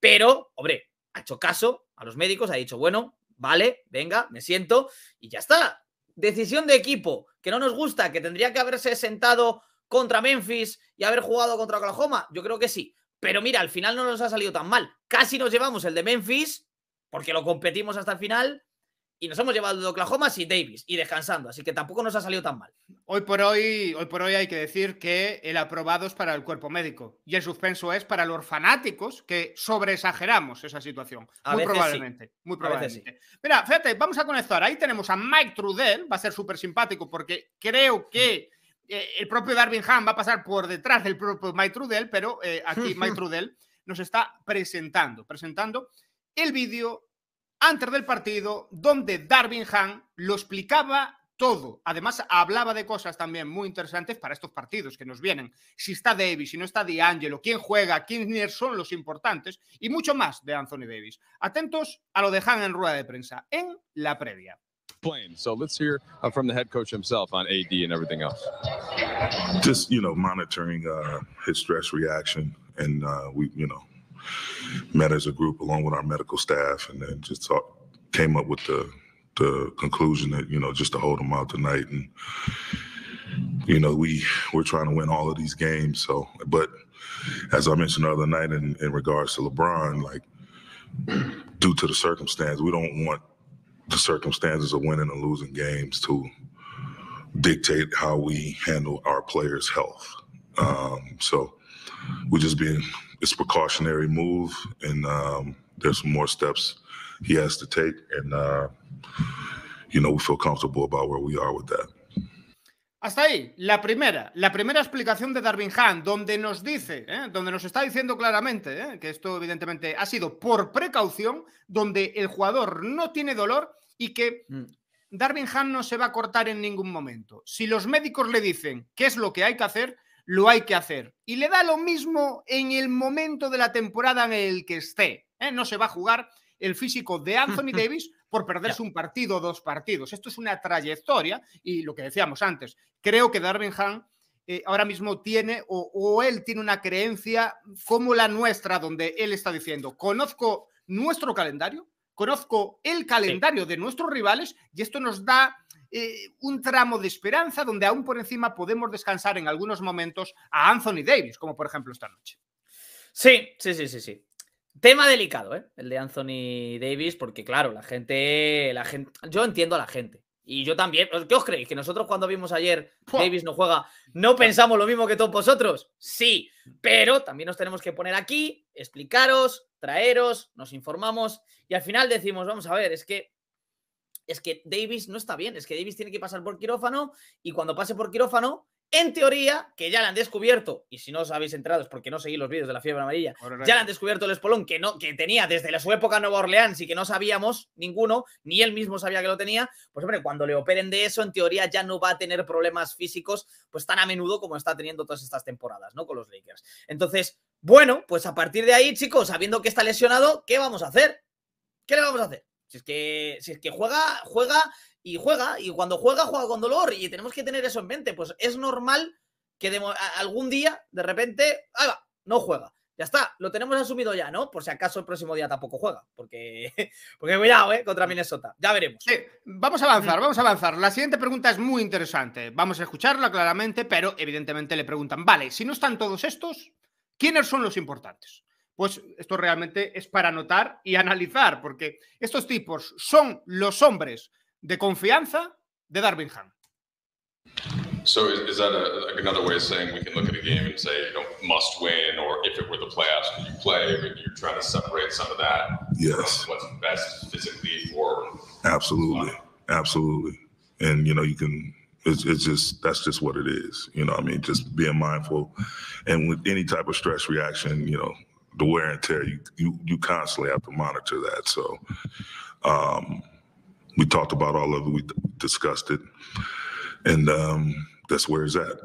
Pero, hombre, ha hecho caso a los médicos, ha dicho, bueno, vale, venga, me siento, y ya está decisión de equipo que no nos gusta, que tendría que haberse sentado contra Memphis y haber jugado contra Oklahoma? Yo creo que sí. Pero mira, al final no nos ha salido tan mal. Casi nos llevamos el de Memphis, porque lo competimos hasta el final, y nos hemos llevado de Oklahoma y Davis y descansando, así que tampoco nos ha salido tan mal. Hoy por hoy, hoy por hoy hay que decir que el aprobado es para el cuerpo médico y el suspenso es para los fanáticos que sobreexageramos esa situación. muy probablemente, muy probablemente. Mira, fíjate, vamos a conectar. Ahí tenemos a Mike Trudel, va a ser súper simpático porque creo que eh, el propio Darwin Ham va a pasar por detrás del propio Mike Trudel, pero eh, aquí Mike Trudel nos está presentando, presentando el vídeo antes del partido, donde Darwin Han lo explicaba todo. Además, hablaba de cosas también muy interesantes para estos partidos que nos vienen. Si está Davis, si no está D'Angelo, quién juega, quiénes son los importantes y mucho más de Anthony Davis. Atentos a lo de Han en rueda de prensa, en la previa. So let's hear uh, from the head coach himself on AD and everything else. Just, you know, monitoring uh, his stress reaction and, uh, we, you know, met as a group along with our medical staff, and then just talk, came up with the the conclusion that you know just to hold them out tonight, and you know we we're trying to win all of these games. So, but as I mentioned the other night, in, in regards to LeBron, like due to the circumstance, we don't want the circumstances of winning and losing games to dictate how we handle our players' health. Um, so we're just being it's a precautionary move, and um, there's more steps he has to take, and uh, you know we feel comfortable about where we are Hasta ahí, la primera, la primera explicación de Darwin Hahn, donde nos dice, ¿eh? donde nos está diciendo claramente ¿eh? que esto evidentemente ha sido por precaución, donde el jugador no tiene dolor y que mm. Darwin Hahn no se va a cortar en ningún momento. Si los médicos le dicen qué es lo que hay que hacer, lo hay que hacer. Y le da lo mismo en el momento de la temporada en el que esté. ¿eh? No se va a jugar el físico de Anthony Davis por perderse un partido o dos partidos. Esto es una trayectoria y lo que decíamos antes, creo que Darwin Han eh, ahora mismo tiene o, él tiene una creencia como la nuestra, donde él está diciendo, conozco nuestro calendario, conozco el calendario de nuestros rivales y esto nos da eh, un tramo de esperanza donde aún por encima podemos descansar en algunos momentos a Anthony Davis, como por ejemplo esta noche. Sí, sí, sí, sí, sí. Tema delicado, ¿eh? El de Anthony Davis, porque claro, la gente, la gente, yo entiendo a la gente. Y yo también, ¿qué os creéis? Que nosotros cuando vimos ayer Davis no juega, no pensamos lo mismo que todos vosotros. Sí, pero también nos tenemos que poner aquí, explicaros, traeros, nos informamos y al final decimos, vamos a ver, es que es que Davis no está bien, es que Davis tiene que pasar por quirófano y cuando pase por quirófano, en teoría, que ya le han descubierto, y si no os habéis entrado es porque no seguís los vídeos de la fiebre amarilla, ya le han descubierto el espolón que, no, que tenía desde su época en Nueva Orleans y que no sabíamos ninguno, ni él mismo sabía que lo tenía, pues hombre, cuando le operen de eso, en teoría ya no va a tener problemas físicos pues tan a menudo como está teniendo todas estas temporadas, ¿no? Con los Lakers. Entonces, bueno, pues a partir de ahí, chicos, sabiendo que está lesionado, ¿qué vamos a hacer? ¿Qué le vamos a hacer? Si es que, si es que juega, juega y juega, y cuando juega, juega con dolor, y tenemos que tener eso en mente. Pues es normal que algún día, de repente, ahí no juega. Ya está, lo tenemos asumido ya, ¿no? Por si acaso el próximo día tampoco juega, porque, porque cuidado, ¿eh? Contra Minnesota. Ya veremos. vamos a avanzar, mm. vamos a avanzar. La siguiente pregunta es muy interesante. Vamos a escucharla claramente, pero evidentemente le preguntan, vale, si no están todos estos, ¿quiénes son los importantes? pues esto realmente es para anotar y analizar, porque estos tipos son los hombres de confianza de Darwin Ham. So is, is that a, another way of saying we can look at a game and say you know must win or if it were the playoffs and you play? but you're trying to separate some of that. Yes. what's best physically for. Absolutely, uh, absolutely, and you know you can. It's, it's just that's just what it is. You know, I mean, just being mindful, and with any type of stress reaction, you know, the wear and tear. You you you constantly have to monitor that. So um, we talked about all of it. We discussed it, and um, that's where it's at.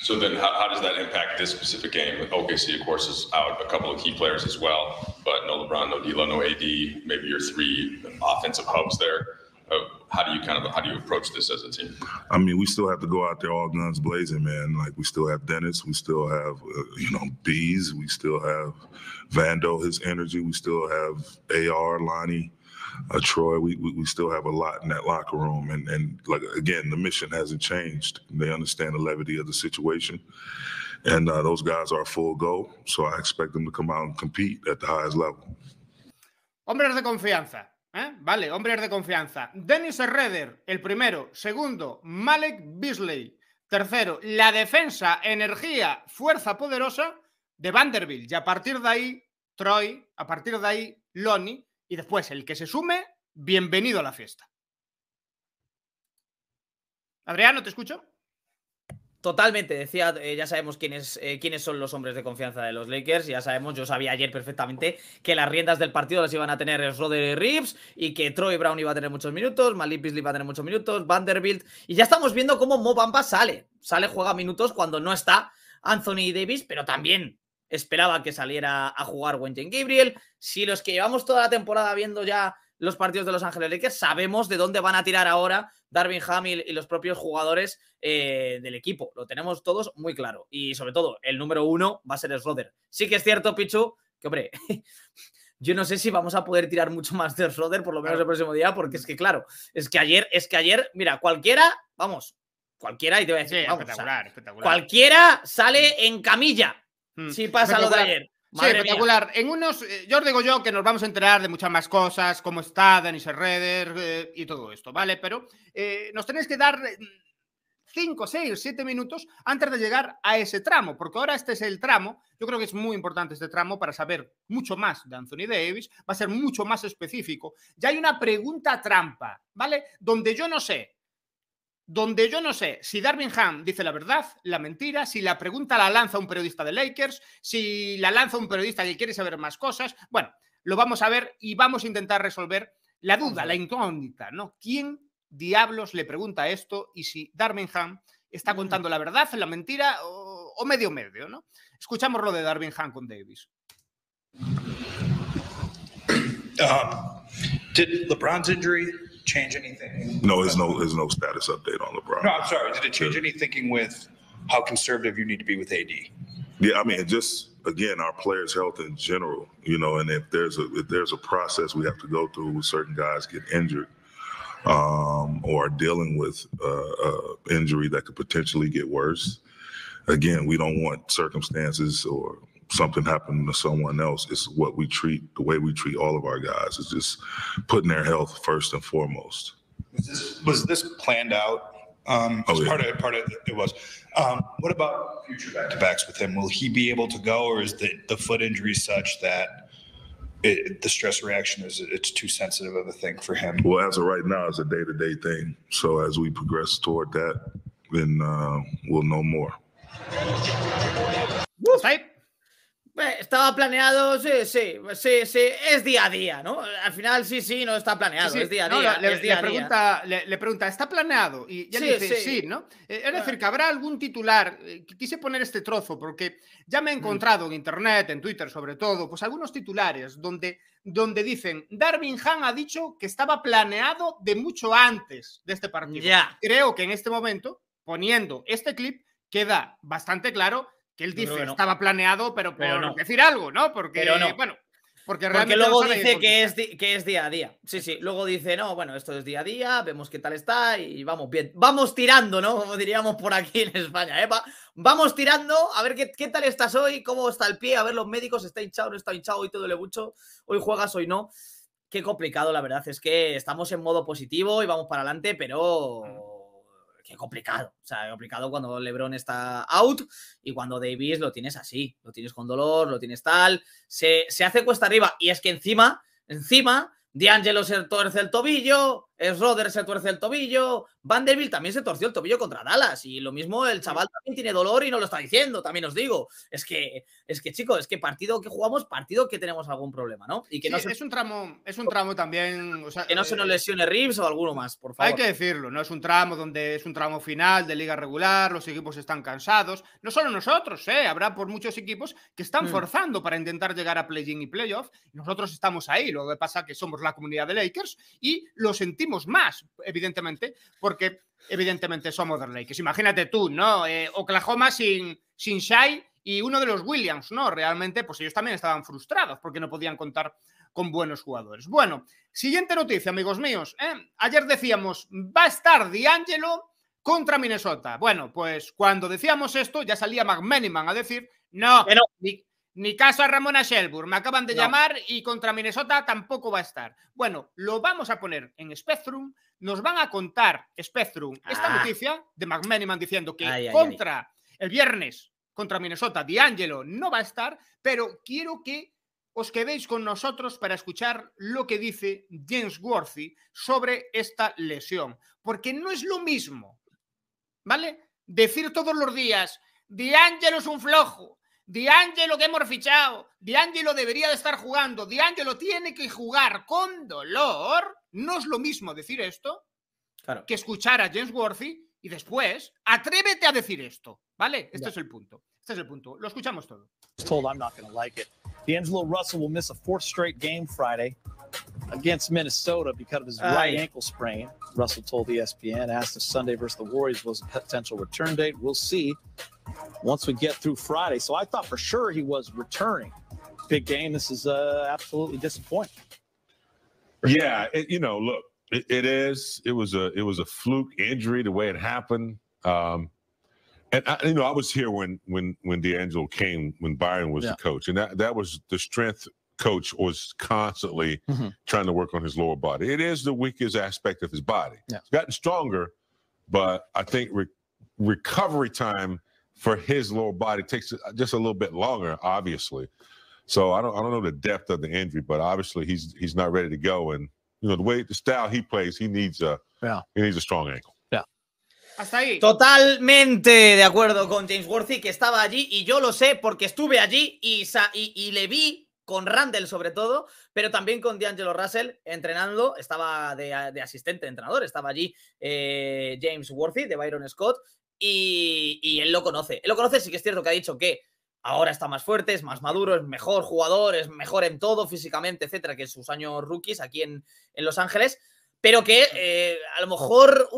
So then, how, how, does that impact this specific game? With OKC, of course, is out a couple of key players as well, but no LeBron, no D'Lo, no AD. Maybe your three offensive hubs there. Uh, how do you kind of how do you approach this as a team? I mean, we still have to go out there all guns blazing, man. Like we still have Dennis, we still have uh, you know Bees, we still have Vando, his energy, we still have Ar Lonnie. Uh, Troy, we, we, we still have a lot in that locker room, and and like again, the mission hasn't changed. They understand the levity of the situation, and uh, those guys are full go. So I expect them to come out and compete at the highest level. Hombres de confianza. ¿Eh? Vale, hombres de confianza. Dennis Redder, el primero. Segundo, Malek Beasley. Tercero, la defensa, energía, fuerza poderosa de Vanderbilt. Y a partir de ahí, Troy, a partir de ahí, Lonnie. Y después, el que se sume, bienvenido a la fiesta. Adriano, ¿te escucho? totalmente. Decía, eh, ya sabemos quiénes, eh, quiénes son los hombres de confianza de los Lakers. Ya sabemos, yo sabía ayer perfectamente que las riendas del partido las iban a tener Roderick Reeves y que Troy Brown iba a tener muchos minutos, Malik Beasley iba a tener muchos minutos, Vanderbilt. Y ya estamos viendo cómo Mo Bamba sale. Sale, juega minutos cuando no está Anthony Davis, pero también esperaba que saliera a jugar Wenjen Gabriel. Si los que llevamos toda la temporada viendo ya los partidos de Los Ángeles sabemos de dónde van a tirar ahora Darwin Hamill y los propios jugadores eh, del equipo. Lo tenemos todos muy claro. Y sobre todo, el número uno va a ser Schroeder. Sí que es cierto, Pichu, que hombre, yo no sé si vamos a poder tirar mucho más de Schroeder, por lo menos el próximo día, porque es que claro, es que ayer, es que ayer, mira, cualquiera, vamos, cualquiera, y te voy a decir, espectacular, cualquiera sale en camilla. Hmm. Si pasa lo de ayer. Sí, espectacular. En unos, eh, yo os digo yo que nos vamos a enterar de muchas más cosas, cómo está Dennis Herreder eh, y todo esto, ¿vale? Pero eh, nos tenéis que dar 5, 6, 7 minutos antes de llegar a ese tramo, porque ahora este es el tramo. Yo creo que es muy importante este tramo para saber mucho más de Anthony Davis, va a ser mucho más específico. Ya hay una pregunta trampa, ¿vale? Donde yo no sé donde yo no sé si Darwin Ham dice la verdad, la mentira, si la pregunta la lanza un periodista de Lakers, si la lanza un periodista que quiere saber más cosas. Bueno, lo vamos a ver y vamos a intentar resolver la duda, la incógnita, ¿no? ¿Quién diablos le pregunta esto y si Darwin Ham está mm. contando la verdad, la mentira o, medio medio, ¿no? Escuchamos lo de Darwin Ham con Davis. Ah, LeBron's injury change anything? No, there's no there's no status update on LeBron. No, I'm sorry. Did it change any thinking with how conservative you need to be with AD? Yeah, I mean, just again, our players' health in general, you know, and if there's a if there's a process we have to go through, with certain guys get injured um, or are dealing with uh, uh, injury that could potentially get worse. Again, we don't want circumstances or something happened to someone else. It's what we treat, the way we treat all of our guys. is just putting their health first and foremost. Was this, was this planned out? Um, oh, yeah. part of part of it was. Um, what about future back to backs with him? Will he be able to go, or is the the foot injury such that it, the stress reaction is it's too sensitive of a thing for him? Well, as of right now, it's a day to day thing. So as we progress toward that, then uh, we'll know more. Estaba planeado, sí, sí, sí, es día a día, ¿no? Al final sí, sí, no está planeado, es día a día. le, pregunta, ¿está planeado? Y ya dice, sí, ¿no? Eh, es decir, que habrá algún titular, eh, quise poner este trozo porque ya me he mm. encontrado en Internet, en Twitter sobre todo, pues algunos titulares donde, donde dicen, Darwin Han ha dicho que estaba planeado de mucho antes de este partido. Ya. Creo que en este momento, poniendo este clip, queda bastante claro que él dice, estaba planeado, pero pero no. decir algo, ¿no? Porque, no. bueno, porque, luego dice que es, que es día a día. Sí, sí, luego dice, no, bueno, esto es día a día, vemos qué tal está y vamos bien. Vamos tirando, ¿no? Como diríamos por aquí en España, ¿eh? vamos tirando a ver qué, qué, tal estás hoy, cómo está el pie, a ver los médicos, está hinchado, no está hinchado, hoy te duele mucho, hoy juegas, hoy no. Qué complicado, la verdad, es que estamos en modo positivo y vamos para adelante, pero Qué complicado. O sea, complicado cuando LeBron está out y cuando Davis lo tienes así. Lo tienes con dolor, lo tienes tal. Se, se hace cuesta arriba. Y es que encima, encima, D'Angelo se torce el tobillo, eh, Roder se tuerce el tobillo, Vanderbilt también se torció el tobillo contra Dallas y lo mismo el chaval también tiene dolor y no lo está diciendo, también os digo. Es que, es que chicos, es que partido que jugamos, partido que tenemos algún problema, ¿no? Y que no es un tramo, es un oh. tramo también, que no se nos eh, lesione Reeves o alguno más, por favor. Hay que decirlo, no es un tramo donde es un tramo final de liga regular, los equipos están cansados, no solo nosotros, ¿eh? habrá por muchos equipos que están mm. forzando para intentar llegar a play-in y playoff. Nosotros estamos ahí, lo que pasa que somos la comunidad de Lakers y lo sentimos más, evidentemente, porque evidentemente somos de Imagínate tú, ¿no? Eh, Oklahoma sin, sin Shai y uno de los Williams, ¿no? Realmente, pues ellos también estaban frustrados porque no podían contar con buenos jugadores. Bueno, siguiente noticia, amigos míos. ¿eh? Ayer decíamos, va a estar D'Angelo contra Minnesota. Bueno, pues cuando decíamos esto, ya salía meniman a decir, no, pero ni caso a Ramona Shelburne. Me acaban de llamar y contra Minnesota tampoco va a estar. Bueno, lo vamos a poner en Spectrum. Nos van a contar Spectrum esta ah. noticia de McManaman diciendo que contra el viernes, contra Minnesota, D'Angelo no va a estar, pero quiero que os quedéis con nosotros para escuchar lo que dice James Worthy sobre esta lesión. Porque no es lo mismo, ¿vale? Decir todos los días, D'Angelo es un flojo, D'Angelo que hemos fichado, D'Angelo debería de estar jugando, D'Angelo tiene que jugar con dolor, no es lo mismo decir esto claro. que escuchar a James Worthy y después atrévete a decir esto, ¿vale? Este es el punto. Este es el punto. Lo escuchamos todo. Told I'm not going to like it. D'Angelo Russell will miss a fourth straight game Friday against Minnesota because of his Ay. right ankle sprain. Russell told ESPN asked if Sunday versus the Warriors was a potential return date. We'll see. once we get through Friday. So I thought for sure he was returning. Big game. This is uh, absolutely disappointing. Yeah, it, you know, look, it, it is. It was a it was a fluke injury the way it happened. Um, and I, you know, I was here when when when D'Angelo came when Byron was yeah. the coach, and that that was the strength coach was constantly mm-hmm. trying to work on his lower body. It is the weakest aspect of his body. Yeah. It's gotten stronger, but I think re- recovery time for his lower body takes just a little bit longer, obviously. So I don't I don't know the depth of the injury, but obviously he's he's not ready to go. And you know the way the style he plays, he needs a strong ankle. Hasta ahí. Totalmente de acuerdo con James Worthy, que estaba allí y yo lo sé porque estuve allí y, y, le vi con Randall sobre todo, pero también con D'Angelo Russell entrenando, estaba de, asistente de entrenador, estaba allí eh, James Worthy de Byron Scott y, él lo conoce. Él lo conoce, sí que es cierto que ha dicho que ahora está más fuerte, es más maduro, es mejor jugador, es mejor en todo físicamente, etcétera, que en sus años rookies aquí en, Los Ángeles, pero que eh, a lo mejor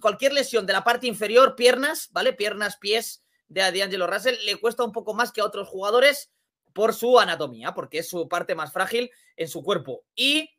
cualquier lesión de la parte inferior, piernas, ¿vale? Piernas, pies de, D'Angelo Russell, le cuesta un poco más que a otros jugadores por su anatomía, porque es su parte más frágil en su cuerpo y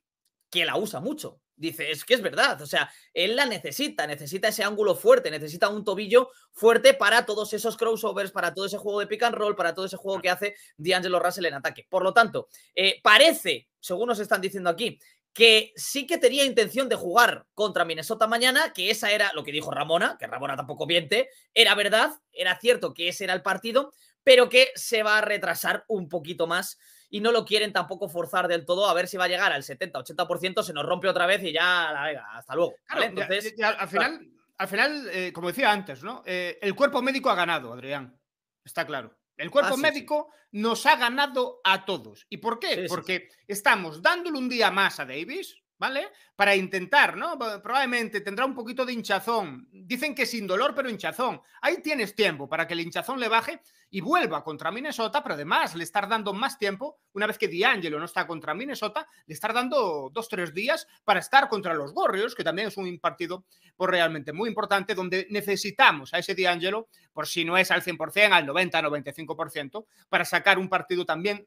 que la usa mucho dice, es que es verdad, o sea, él la necesita, necesita ese ángulo fuerte, necesita un tobillo fuerte para todos esos crossovers, para todo ese juego de pick and roll, para todo ese juego que hace D'Angelo Russell en ataque. Por lo tanto, eh, parece, según nos están diciendo aquí, que sí que tenía intención de jugar contra Minnesota mañana, que esa era lo que dijo Ramona, que Ramona tampoco miente, era verdad, era cierto que ese era el partido, pero que se va a retrasar un poquito más y no lo quieren tampoco forzar del todo a ver si va a llegar al 70-80%, se nos rompe otra vez y ya la vega, hasta luego. al final, al final eh, como decía antes, ¿no? Eh, el cuerpo médico ha ganado, Adrián, está claro. El cuerpo ah, médico nos ha ganado a todos. ¿Y por qué? Porque estamos dándole un día más a Davis, ¿vale? Para intentar, ¿no? Probablemente tendrá un poquito de hinchazón. Dicen que sin dolor, pero hinchazón. Ahí tienes tiempo para que el hinchazón le baje y vuelva contra Minnesota, pero además le estar dando más tiempo, una vez que D'Angelo no está contra Minnesota, le estar dando dos, tres días para estar contra los Gorrios, que también es un partido por pues, realmente muy importante, donde necesitamos a ese D'Angelo, por si no es al 100%, al 90, 95%, para sacar un partido también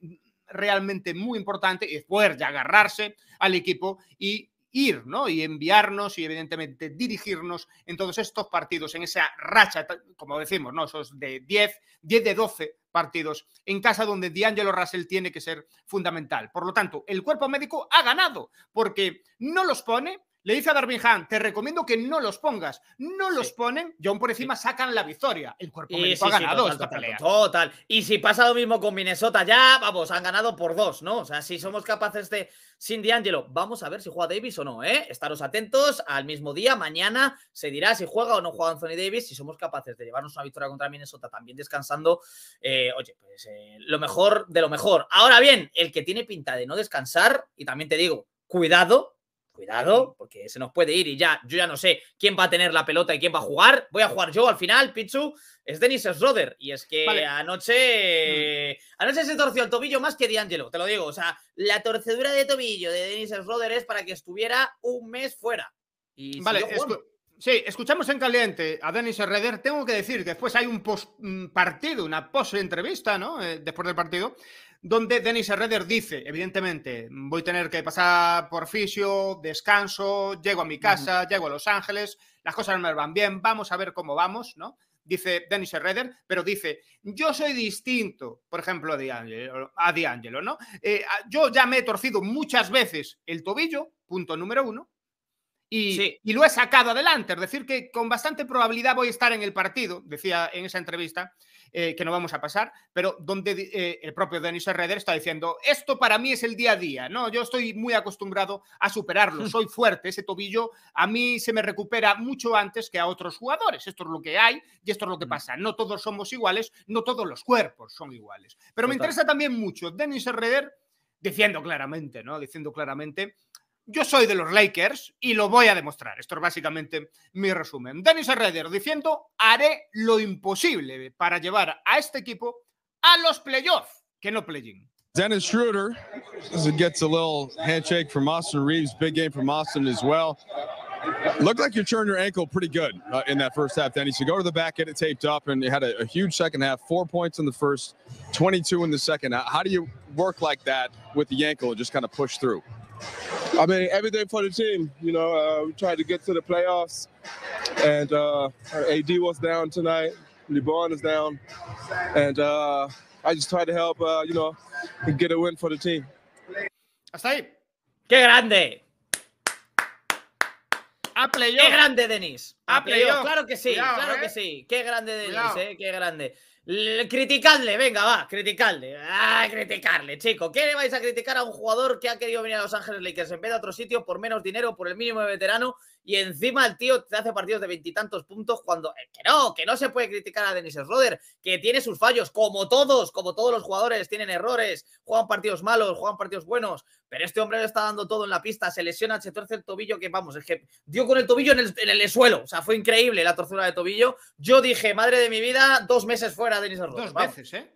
realmente muy importante es poder ya agarrarse al equipo y ir, ¿no? Y enviarnos y evidentemente dirigirnos en todos estos partidos, en esa racha, como decimos, ¿no? Esos de 10, 10 de 12 partidos en casa donde D'Angelo Russell tiene que ser fundamental. Por lo tanto, el cuerpo médico ha ganado porque no los pone, le dice a Han, te recomiendo que no los pongas. No los ponen, John por encima sacan la victoria. El cuerpo médico ha ganado esta pelea. Total. Y si pasa lo mismo con Minnesota, ya, vamos, han ganado por dos, ¿no? O sea, si somos capaces de Cindy Angelo, vamos a ver si juega Davis o no, ¿eh? Estaros atentos, al mismo día, mañana se dirá si juega o no juega Anthony Davis, si somos capaces de llevarnos una victoria contra Minnesota también descansando, eh, oye, pues eh, lo mejor de lo mejor. Ahora bien, el que tiene pinta de no descansar, y también te digo, cuidado, Cuidado, porque se nos puede ir y ya, yo ya no sé quién va a tener la pelota y quién va a jugar. Voy a jugar yo al final, Pichu. Es Denis Schroeder. Y es que anoche. Mm. Anoche se torció el tobillo más que D'Angelo, te lo digo. O sea, la torcedura de tobillo de Denis Schroeder es para que estuviera un mes fuera. vale, sí, escuchamos en caliente a Denis Schroeder. Tengo que decir que después hay un post partido, una post entrevista, ¿no? Eh, después del partido, donde Dennis Herreder dice, evidentemente, voy a tener que pasar por fisio, descanso, llego a mi casa, llego a Los Ángeles, las cosas no me van bien, vamos a ver cómo vamos, ¿no? Dice Dennis Herreder, pero dice, yo soy distinto, por ejemplo, a D'Angelo, ¿no? Eh, yo ya me he torcido muchas veces el tobillo, punto número uno, y, lo he sacado adelante. Es decir, que con bastante probabilidad voy a estar en el partido, decía en esa entrevista, eh, que no vamos a pasar, pero donde eh, el propio Denis Herreder está diciendo, esto para mí es el día a día, ¿no? Yo estoy muy acostumbrado a superarlo, hmm. soy fuerte, ese tobillo a mí se me recupera mucho antes que a otros jugadores, esto es lo que hay y esto es lo que hmm. pasa, no todos somos iguales, no todos los cuerpos son iguales. Pero me interesa también mucho Denis Herreder diciendo claramente, ¿no? Diciendo claramente yo soy de los Lakers y lo voy a demostrar. Esto es básicamente mi resumen. Dennis Redder diciendo, haré lo imposible para llevar a este equipo a los playoffs, que no play-in. Dennis Schroeder gets a little handshake from Austin Reeves. Big game from Austin as well. Looked like you turned your ankle pretty good uh, in that first half, Dennis. You go to the back, get it taped up, and you had a, huge second half. Four points in the first, 22 in the second. How do you work like that with the ankle and just kind of push through? I mean, everything for the team. You know, uh, we tried to get to the playoffs, and uh, AD was down tonight. LeBron is down, and uh, I just tried to help. Uh, you know, get a win for the team. Hasta Qué grande. A playoff. Qué grande, Denis. A, playoff. Play claro que sí. Cuidado, claro eh. que sí. Qué grande, Denis. Eh. Qué grande. Criticadle, venga, va, criticadle. Ah, criticarle, chico. ¿Qué le vais a criticar a un jugador que ha querido venir a Los Ángeles Lakers en vez de a otro sitio por menos dinero, por el mínimo de veterano y encima el tío te hace partidos de veintitantos puntos cuando eh, que no, que no se puede criticar a Denis Schroeder, que tiene sus fallos, como todos, como todos los jugadores, tienen errores, juegan partidos malos, juegan partidos buenos, pero este hombre le está dando todo en la pista, se lesiona, se torce el tobillo, que vamos, es que dio con el tobillo en el, suelo, o sea, fue increíble la torcedura de tobillo. Yo dije, madre de mi vida, dos meses fuera de Dennis Dos veces, ¿eh?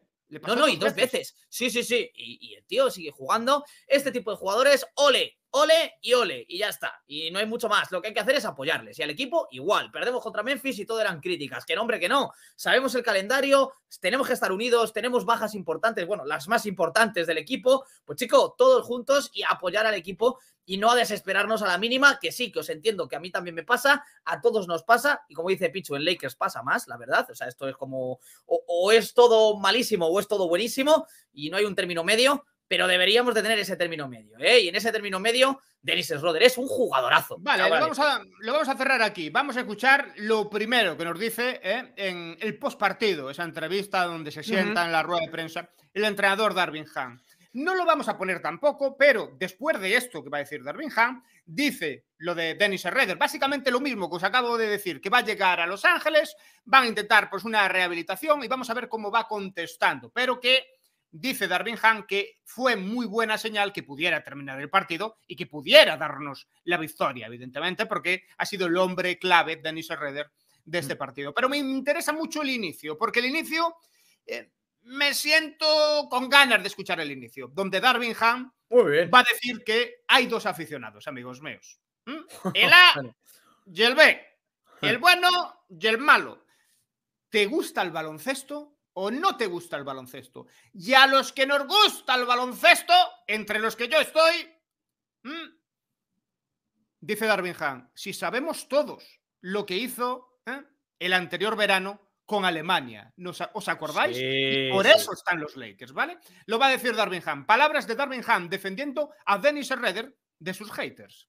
no, no, y dos veces. Sí, sí, sí. Y, y, el tío sigue jugando. Este tipo de jugadores, ole, ole y ole. Y ya está. Y no hay mucho más. Lo que hay que hacer es apoyarles. Y al equipo, igual. Perdemos contra Memphis y todo eran críticas. Que no, hombre, que no. Sabemos el calendario. Tenemos que estar unidos. Tenemos bajas importantes. Bueno, las más importantes del equipo. Pues chico, todos juntos y apoyar al equipo y no a desesperarnos a la mínima, que sí, que os entiendo, que a mí también me pasa, a todos nos pasa, y como dice Pichu, en Lakers pasa más, la verdad, o sea, esto es como, o, es todo malísimo o es todo buenísimo, y no hay un término medio, pero deberíamos de tener ese término medio. ¿eh? Y en ese término medio, Dennis Schroeder es un jugadorazo. Vale, lo vamos, a, lo vamos, a, cerrar aquí. Vamos a escuchar lo primero que nos dice ¿eh? en el postpartido, partido, esa entrevista donde se sienta en la rueda de prensa el entrenador Darwin Hahn. No lo vamos a poner tampoco, pero después de esto que va a decir Darwin dice lo de Dennis Redder, básicamente lo mismo que os acabo de decir, que va a llegar a Los Ángeles, van a intentar pues una rehabilitación y vamos a ver cómo va contestando, pero que dice Darwin que fue muy buena señal que pudiera terminar el partido y que pudiera darnos la victoria, evidentemente, porque ha sido el hombre clave, Dennis Redder, de este mm. partido. Pero me interesa mucho el inicio, porque el inicio eh, me siento con ganas de escuchar el inicio, donde Darwin Ham va a decir que hay dos aficionados, amigos míos. ¿Mm? El A y el B. El bueno y el malo. ¿Te gusta el baloncesto o no te gusta el baloncesto? Y a los que nos gusta el baloncesto, entre los que yo estoy, ¿Mm? dice Darwin Ham, si sabemos todos lo que hizo ¿eh? el anterior verano con Alemania. ¿Nos, ¿Os acordáis? Sí, y por sí. eso están los Lakers, ¿vale? Lo va a decir Darwin Ham. Palabras de Darwin Ham defendiendo a Dennis Redder de sus haters.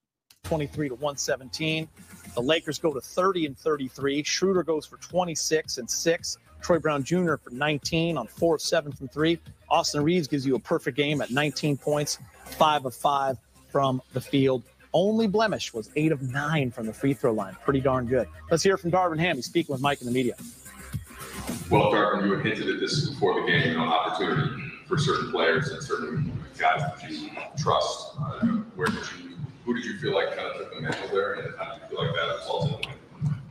23 to 117. The Lakers go to 30 and 33. Schroeder goes for 26 and 6. Troy Brown Jr. for 19 on 4 of 7 from 3. Austin Reeves gives you a perfect game at 19 points, 5 of 5 from the field. Only blemish was 8 of 9 from the free throw line. Pretty darn good. Let's hear from Darvin Ham. He's speaking with Mike in the media well, Darvin, you had hinted at this before the game, you know, opportunity for certain players and certain guys that you trust. Uh, where did you, who did you feel like kind of took the mantle there, and how did you feel like that resulted?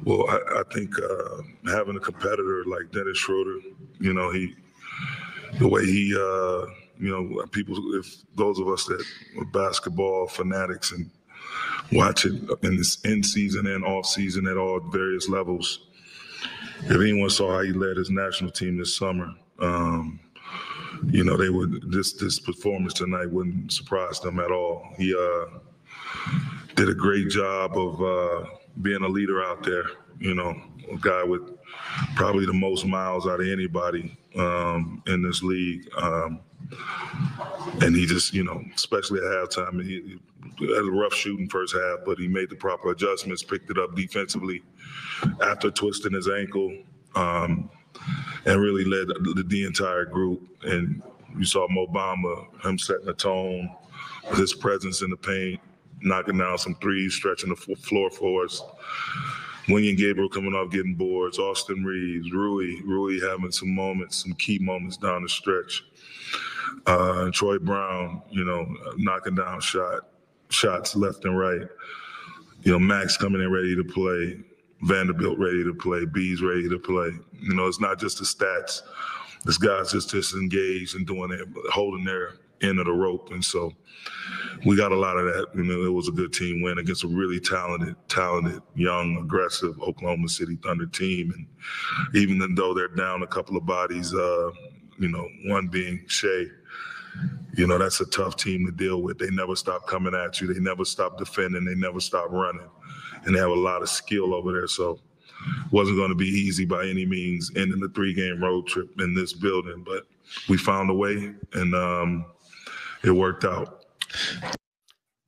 Well, I, I think uh, having a competitor like Dennis Schroeder, you know, he the way he, uh, you know, people, if those of us that are basketball fanatics and watch it in this in season and off season at all various levels if anyone saw how he led his national team this summer, um, you know they would this this performance tonight wouldn't surprise them at all. He uh, did a great job of uh, being a leader out there. You know, a guy with probably the most miles out of anybody um, in this league. Um, and he just, you know, especially at halftime, he had a rough shooting first half, but he made the proper adjustments, picked it up defensively, after twisting his ankle, um, and really led the, the entire group. And you saw Obama, him setting the tone, his presence in the paint, knocking down some threes, stretching the floor for us. William Gabriel coming off getting boards, Austin Reeves, Rui, Rui having some moments, some key moments down the stretch. Uh, Troy Brown, you know, knocking down shot shots left and right. You know, Max coming in ready to play. Vanderbilt ready to play, B's ready to play. You know, it's not just the stats. This guy's just just engaged and doing it, holding their end of the rope. And so we got a lot of that. You know, it was a good team win against a really talented, talented, young, aggressive Oklahoma City Thunder team. And even though they're down a couple of bodies, uh, you know, one being Shea, you know, that's a tough team to deal with. They never stop coming at you. They never stop defending. They never stop running and they have a lot of skill over there. So wasn't going to be easy by any means ending the three game road trip in this building, but we found a way and um, it worked out.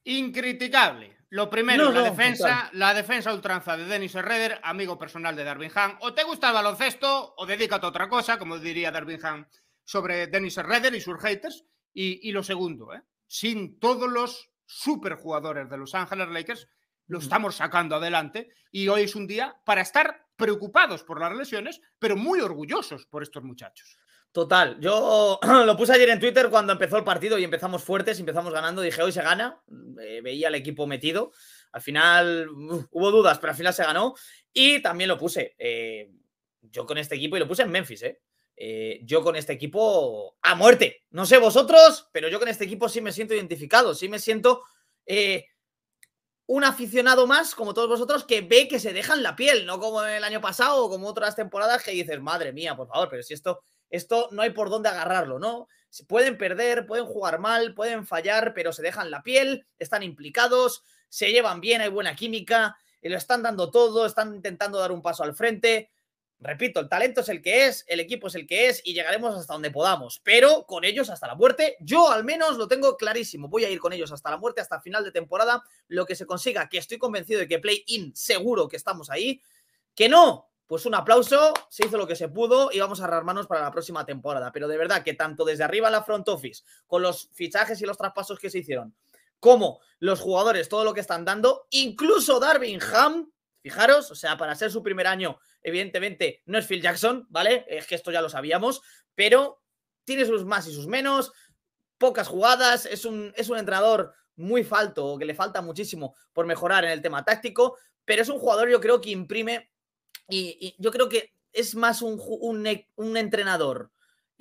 Incriticable. Lo primero, no, no, la defensa, la defensa ultranza de Dennis Herreder, amigo personal de Darwin Han. O te gusta el baloncesto o dedícate a otra cosa, como diría Darwin Han, sobre Dennis Herreder y sus haters. Y, y lo segundo, ¿eh? sin todos los superjugadores de Los Ángeles Lakers lo estamos sacando adelante y hoy es un día para estar preocupados por las lesiones, pero muy orgullosos por estos muchachos. Total, yo lo puse ayer en Twitter cuando empezó el partido y empezamos fuertes, empezamos ganando, dije hoy se gana, eh, veía al equipo metido, al final hubo dudas, pero al final se ganó y también lo puse eh, yo con este equipo y lo puse en Memphis, eh, eh. yo con este equipo a muerte. No sé vosotros, pero yo con este equipo sí me siento identificado, sí me siento un aficionado más, como todos vosotros, que ve que se dejan la piel, no como el año pasado o como otras temporadas que dices, madre mía, por favor, pero si esto, esto no hay por dónde agarrarlo, ¿no? Pueden perder, pueden jugar mal, pueden fallar, pero se dejan la piel, están implicados, se llevan bien, hay buena química, eh, lo están dando todo, están intentando dar un paso al frente. Repito, el talento es el que es, el equipo es el que es y llegaremos hasta donde podamos. Pero con ellos hasta la muerte, yo al menos lo tengo clarísimo. Voy a ir con ellos hasta la muerte, hasta final de temporada. Lo que se consiga, que estoy convencido de que play-in seguro que estamos ahí. Que no, pues un aplauso, se hizo lo que se pudo y vamos a armarnos para la próxima temporada. Pero de verdad que tanto desde arriba en la front office, con los fichajes y los traspasos que se hicieron, como los jugadores, todo lo que están dando, incluso Darwin Ham, Fijaros, o sea, para ser su primer año, evidentemente no es Phil Jackson, ¿vale? Es que esto ya lo sabíamos, pero tiene sus más y sus menos, pocas jugadas, es un, es un entrenador muy falto o que le falta muchísimo por mejorar en el tema táctico, pero es un jugador yo creo que imprime y, yo creo que es más un, un, e-, un entrenador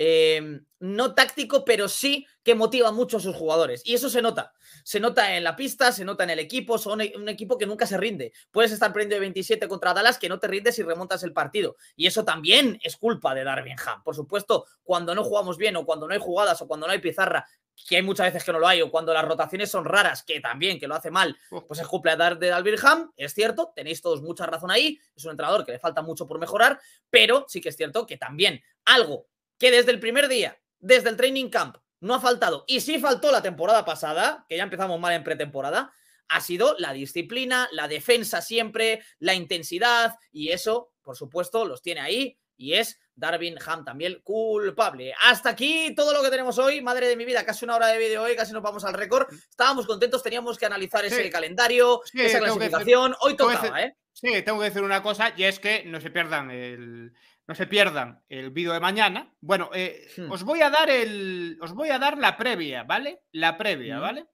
Em, no táctico, pero sí que motiva mucho a sus jugadores. Y eso se nota. Se nota en la pista, se nota en el equipo. Son e, un equipo que nunca se rinde. Puedes estar perdiendo de 27 contra Dallas, que no te rindes y remontas el partido. Y eso también es culpa de Darwin Ham. Por supuesto, cuando no jugamos bien, o cuando no hay jugadas, o cuando no hay pizarra, que hay muchas veces que no lo hay, o cuando las rotaciones son raras, que también, que lo hace mal, oh. pues es culpa de Darwin Ham. Es cierto, tenéis todos mucha razón ahí. Es un entrenador que le falta mucho por mejorar, pero sí que es cierto que también algo que desde el primer día, desde el training camp, no ha faltado, y sí faltó la temporada pasada, que ya empezamos mal en pretemporada, ha sido la disciplina, la defensa siempre, la intensidad, y eso, por supuesto, los tiene ahí, y es Darwin Ham también culpable. Hasta aquí todo lo que tenemos hoy, madre de mi vida, casi una hora de vídeo hoy, casi nos vamos al récord. Estábamos contentos, teníamos que analizar ese calendario, esa clasificación. hoy tocaba, ¿eh? Sí, tengo que decir una cosa, y es que no se pierdan el se pierdan el vídeo de mañana. Bueno, eh, os voy a dar el. Os voy a dar la previa, ¿vale? La previa, ¿vale?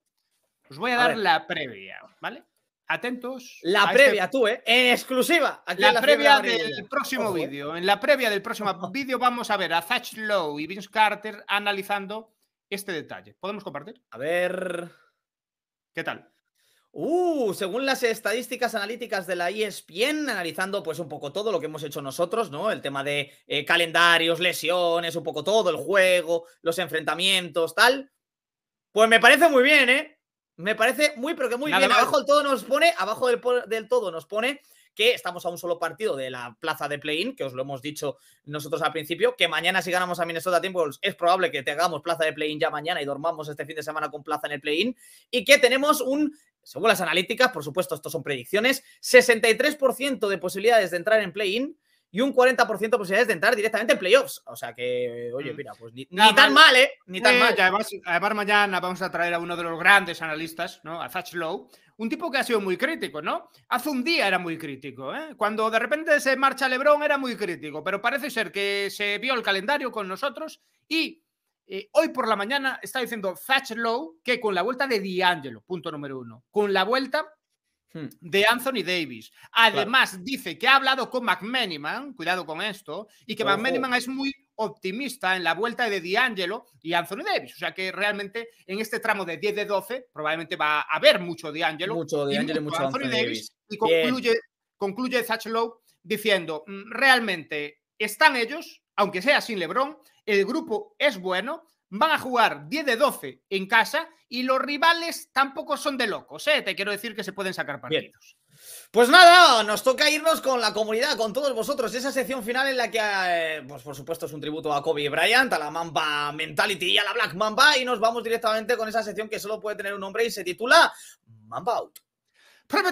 Os voy a, dar la previa, ¿vale? Atentos. La este previa, tú, ¿eh? En exclusiva. la, previa del próximo ¿eh? vídeo. En la previa del próximo vídeo vamos a ver a Zach Lowe y Vince Carter analizando este detalle. ¿Podemos compartir? A ver. ¿Qué tal? Uh, según las estadísticas analíticas de la ESPN, analizando pues un poco todo lo que hemos hecho nosotros, ¿no? El tema de eh, calendarios, lesiones, un poco todo, el juego, los enfrentamientos, tal. Pues me parece muy bien, ¿eh? Me parece muy, pero que muy bien. Abajo del todo nos pone, abajo del, del todo nos pone que estamos a un solo partido de la plaza de play-in, que os lo hemos dicho nosotros al principio, que mañana si ganamos a Minnesota Timberwolves es probable que tengamos plaza de play-in ya mañana y dormamos este fin de semana con plaza en el play-in, y que tenemos un según las analíticas, por supuesto, esto son predicciones, 63% de posibilidades de entrar en play-in y un 40% de posibilidades de entrar directamente en playoffs. O sea que, oye, mm. mira, pues ni, tan mal, ¿eh? Ni tan eh, mal. Además, además, mañana vamos a traer a uno de los grandes analistas, ¿no? A Thatch Lowe. Un tipo que ha sido muy crítico, ¿no? Hace un día era muy crítico, ¿eh? Cuando de repente se marcha Lebron era muy crítico, pero parece ser que se vio el calendario con nosotros y eh, hoy por la mañana está diciendo Thatcher Lowe que con la vuelta de D'Angelo, punto número uno, con la vuelta hmm. de Anthony Davis. Además, dice que ha hablado con McManaman, cuidado con esto, y que McManaman es muy optimista en la vuelta de D'Angelo y Anthony Davis. O sea que realmente en este tramo de 10 de 12 probablemente va a haber mucho D'Angelo. Mucho y mucho, Anthony, Davis. Y concluye, concluye diciendo, mm, realmente están ellos aunque sea sin Lebron, el grupo es bueno, van a jugar 10 de 12 en casa y los rivales tampoco son de locos, ¿eh? te quiero decir que se pueden sacar partidos. Pues nada, nos toca irnos con la comunidad, con todos vosotros. Esa sección final en la que, eh, pues por supuesto, es un tributo a Kobe Bryant, a la Mamba Mentality y a la Black Mamba. Y nos vamos directamente con esa sección que solo puede tener un nombre y se titula Mamba Out.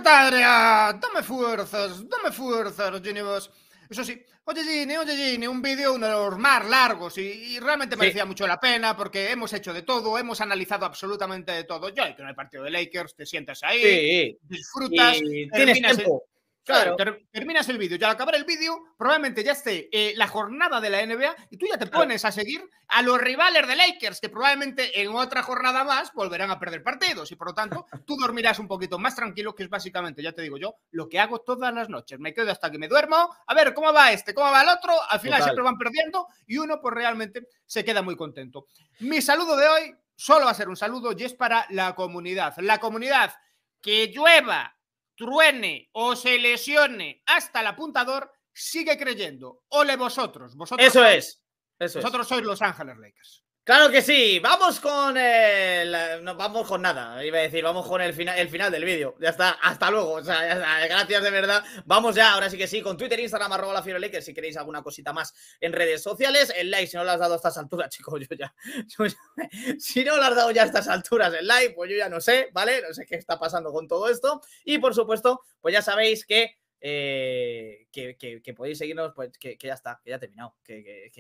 dame fuerzas, dame fuerzas, Genivos. Eso sí, Oye Gini, oye Gini, un vídeo normal, largo, y, y realmente merecía mucho la pena porque hemos hecho de todo, hemos analizado absolutamente de todo. Yo, que no hay partido de Lakers, te sientas ahí, disfrutas, tienes tiempo. Claro, terminas el vídeo Ya al acabar el vídeo probablemente ya esté eh, la jornada de la NBA y tú ya te pones a seguir a los rivales de Lakers que probablemente en otra jornada más volverán a perder partidos y por lo tanto tú dormirás un poquito más tranquilo que es básicamente, ya te digo yo, lo que hago todas las noches. Me quedo hasta que me duermo, a ver cómo va este, cómo va el otro, al final siempre van perdiendo y uno pues realmente se queda muy contento. Mi saludo de hoy solo va a ser un saludo y es para la comunidad. La comunidad que llueva truene o se lesione hasta el apuntador, sigue creyendo. Ole vosotros. vosotros eso es. vosotros sois Los Ángeles Lakers. Claro que sí, vamos con el. No, vamos con nada, iba a decir, vamos con el, final, el final del vídeo. Ya está, hasta luego, o sea, gracias de verdad. Vamos ya, ahora sí que sí, con Twitter, Instagram, arroba la que si queréis alguna cosita más en redes sociales. El like, si no lo has dado a estas alturas, chicos, yo ya. Yo ya si no lo has dado ya a estas alturas el like, pues yo ya no sé, ¿vale? No sé qué está pasando con todo esto. Y por supuesto, pues ya sabéis que eh, que, podéis seguirnos, pues que, ya está, que ya ha terminado, que,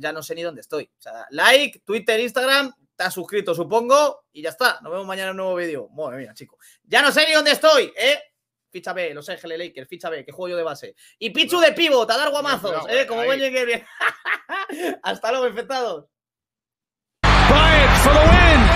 ya, no, sé ni dónde estoy. O sea, like, Twitter, Instagram, te has suscrito, supongo, y ya está. Nos vemos mañana en un nuevo vídeo. Bueno, mira, chicos, Ya no sé ni dónde estoy, ¿eh? Ficha B, Los Ángeles Lakers, ficha B, que juego yo de base. Y Pichu de pivot, a dar guamazos, ¿eh? Como ven que bien. Hasta luego, infectados. for the win.